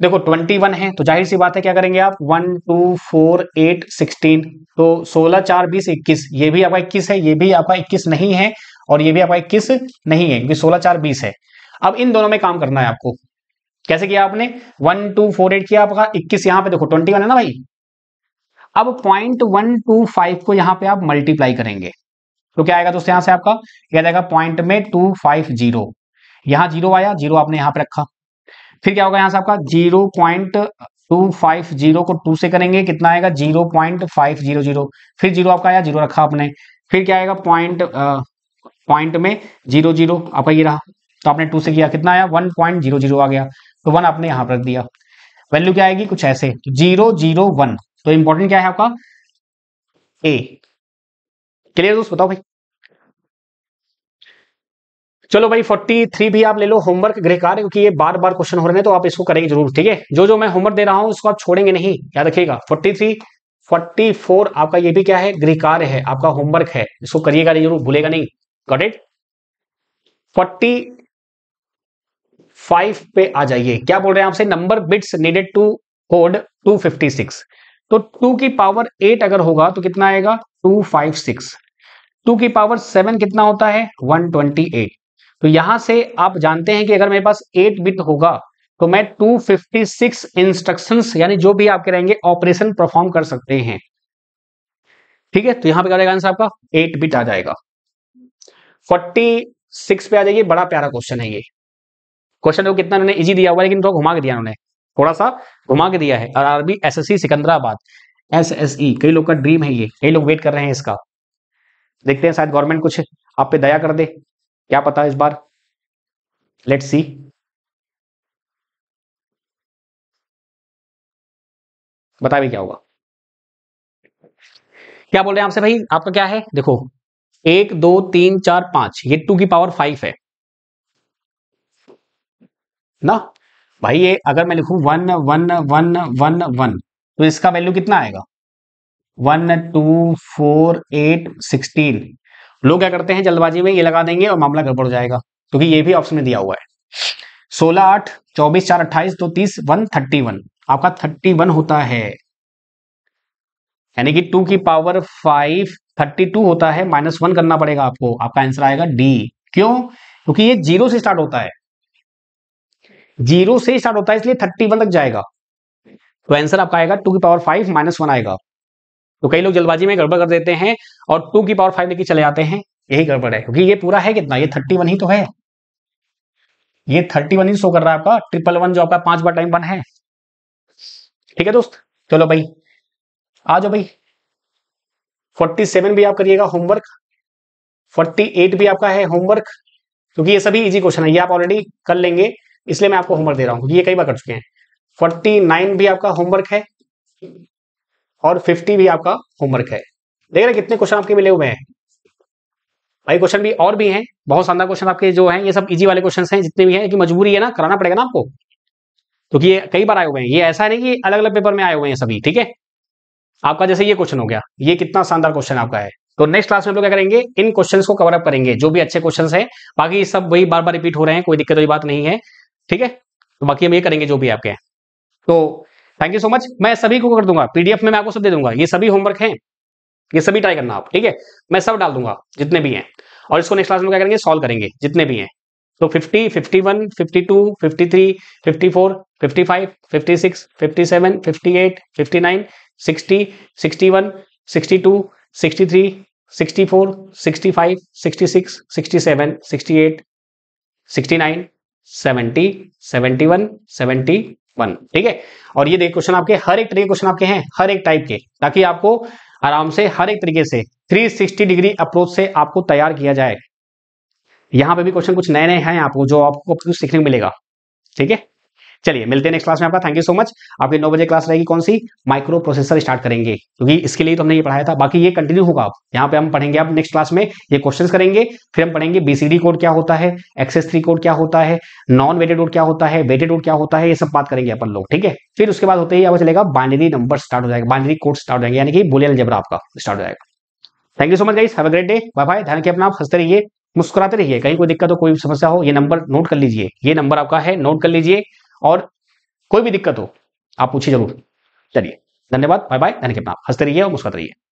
देखो 21 है तो जाहिर सी बात है क्या करेंगे आप 1 2 4 8 16 तो 16 4 20 21 ये भी आपका 21 है ये भी आपका 21 नहीं है और ये भी आपका 21 नहीं है क्योंकि 16 4 20 है अब इन दोनों में काम करना है आपको कैसे किया आपने वन टू फोर एट किया आपका इक्कीस यहाँ पे देखो ट्वेंटी वन है ना भाई अब पॉइंट वन टू फाइव को यहाँ पे आप मल्टीप्लाई करेंगे तो क्या आएगा दोस्तों यहां से आपका क्या जाएगा पॉइंट में टू फाइव जीरो यहां जीरो आया जीरो आपने यहां पे रखा फिर क्या होगा यहां से आपका zero point two five zero को टू से करेंगे कितना आएगा zero point five zero zero फिर जीरो आपका आया जीरो रखा आपने फिर क्या आएगा पॉइंट पॉइंट में जीरो जीरो आपका ये रहा तो आपने टू से किया कितना आया वन पॉइंट जीरो जीरो आ गया तो वन आपने यहाँ पर रख दिया वैल्यू क्या आएगी कुछ ऐसे जीरो जीरो वन तो इंपॉर्टेंट क्या है आपका ए क्लियर दोस्त बताओ भाई चलो भाई थ्री भी आप ले लो होमवर्क गृह कार्य क्योंकि ये बार बार क्वेश्चन हो रहे हैं तो आप इसको करेंगे जरूर ठीक है जो जो मैं होमवर्क दे रहा हूं उसको आप छोड़ेंगे नहीं याद रखिएगा फोर्टी थ्री फोर्टी फोर आपका ये भी क्या है गृह कार्य है आपका होमवर्क है इसको करिएगा नहीं जरूर भूलेगा नहीं गॉट इट फाइव पे आ जाइए क्या बोल रहे हैं आपसे number bits needed to code six तो टू की पावर एट अगर होगा तो कितना आएगा टू फाइव सिक्स टू की पावर सेवन कितना होता है वन ट्वेंटी एट तो यहां से आप जानते हैं कि अगर मेरे पास एट बिट होगा तो मैं टू फिफ्टी सिक्स इंस्ट्रक्शन यानी जो भी आपके रहेंगे ऑपरेशन परफॉर्म कर सकते हैं ठीक है तो यहां पर क्या आंसर आपका एट बिट आ जाएगा फोर्टी सिक्स पे आ जाइए बड़ा प्यारा क्वेश्चन है ये क्वेश्चन को कितना उन्होंने इजी दिया हुआ लेकिन थोड़ा घुमा के दिया उन्होंने थोड़ा सा घुमा के दिया है और आरबी एसएससी सिकंदराबाद एसएसई कई लोग का ड्रीम है ये कई लोग वेट कर रहे हैं इसका देखते हैं शायद गवर्नमेंट कुछ आप पे दया कर दे क्या पता इस बार लेट सी बता भी क्या होगा क्या बोल रहे हैं आपसे भाई आपका क्या है देखो एक दो तीन चार पांच ये टू की पावर फाइव है ना भाई ये अगर मैं लिखू one one one one one तो इसका वैल्यू कितना आएगा one two four eight sixteen लोग क्या करते हैं जल्दबाजी में ये लगा देंगे और मामला गड़बड़ जाएगा क्योंकि ये भी ऑप्शन में दिया हुआ है सोलह आठ चौबीस चार अट्ठाईस दो तीस वन थर्टी वन आपका थर्टी वन होता है यानी कि टू की पावर फाइव थर्टी टू होता है माइनस वन करना पड़ेगा आपको आपका आंसर आएगा डी क्यों क्योंकि ये जीरो से स्टार्ट होता है जीरो से स्टार्ट होता है इसलिए थर्टी वन तक जाएगा तो आंसर आपका आएगा टू की पावर फाइव माइनस वन आएगा तो कई लोग जल्दबाजी में गड़बड़ कर देते हैं और टू की पावर फाइव लेके चले जाते हैं यही गड़बड़ है क्योंकि ये पूरा है कितना ये थर्टी वन ही तो है ये थर्टी वन ही शो कर रहा है आपका ट्रिपल वन जो आपका पांच बार टाइम वन है ठीक है दोस्त चलो भाई आ जाओ भाई फोर्टी सेवन भी आप करिएगा होमवर्क फोर्टी एट भी आपका है होमवर्क क्योंकि ये सभी इजी क्वेश्चन है ये आप ऑलरेडी कर लेंगे इसलिए मैं आपको होमवर्क दे रहा हूँ ये कई बार कर चुके हैं फोर्टी नाइन भी आपका होमवर्क है और फिफ्टी भी आपका होमवर्क है देख रहे कितने क्वेश्चन आपके मिले हुए हैं भाई क्वेश्चन भी और भी हैं बहुत शानदार क्वेश्चन आपके जो हैं ये सब इजी वाले क्वेश्चन हैं जितने भी हैं कि मजबूरी है ना कराना पड़ेगा ना आपको क्योंकि तो ये कई बार आए हुए हैं ये ऐसा नहीं कि अलग अलग पेपर में आए हुए हैं सभी ठीक है आपका जैसे ये क्वेश्चन हो गया ये कितना शानदार क्वेश्चन आपका है तो नेक्स्ट क्लास में हम लोग क्या करेंगे इन क्वेश्चन को कवरअप करेंगे जो भी अच्छे क्वेश्चन है बाकी सब वही बार बार रिपीट हो रहे हैं कोई दिक्कत वाली बात नहीं है ठीक है तो बाकी हम ये करेंगे जो भी आपके हैं तो थैंक यू सो मच मैं सभी को कर दूंगा पीडीएफ में मैं आपको सब दे दूंगा ये सभी होमवर्क हैं ये सभी ट्राई करना आप ठीक है मैं सब डाल दूंगा जितने भी हैं और इसको नेक्स्ट क्लास में क्या करेंगे सॉल्व करेंगे जितने भी हैं तो 50, 51, 52, 53, 54, 55, 56, 57, 58, 59, 60, 61, 62, 63, 64, 65, 66, 67, 68, 69, seventy seventy one seventy one ठीक है और ये देख क्वेश्चन आपके हर एक तरीके क्वेश्चन आपके हैं हर एक टाइप के ताकि आपको आराम से हर एक तरीके से 360 डिग्री अप्रोच से आपको तैयार किया जाए यहां पे भी क्वेश्चन कुछ नए नए हैं आपको जो आपको सीखने को मिलेगा ठीक है चलिए मिलते हैं नेक्स्ट क्लास में आपका थैंक यू सो मच आपकी नौ बजे क्लास रहेगी कौन सी माइक्रो प्रोसेसर स्टार्ट करेंगे क्योंकि इसके लिए तो हमने ये पढ़ाया था बाकी ये कंटिन्यू होगा आप यहाँ पे हम पढ़ेंगे आप नेक्स्ट क्लास में ये क्वेश्चन करेंगे फिर हम पढ़ेंगे बीसीडी कोड क्या होता है एक्सेस थ्री कोड क्या होता है नॉन वेटेड रोड क्या होता है वेटेड रोड क्या होता है ये सब बात करेंगे अपन लोग ठीक है फिर उसके बाद होते ही आपको चलेगा बाइनरी नंबर स्टार्ट हो जाएगा बाइनरी कोड स्टार्ट हो जाएगा यानी कि बुलियन जबरा आपका स्टार्ट हो जाएगा thank you so much guys have a great day bye bye ध्यान के अपना आप हंसते रहिए मुस्कुराते रहिए कहीं कोई दिक्कत हो कोई समस्या हो ये नंबर नोट कर लीजिए ये नंबर आपका है नोट कर लीजिए और कोई भी दिक्कत हो आप पूछिए जरूर चलिए धन्यवाद बाय बाय धन्य के हंसते रहिए और मुस्कत रहिए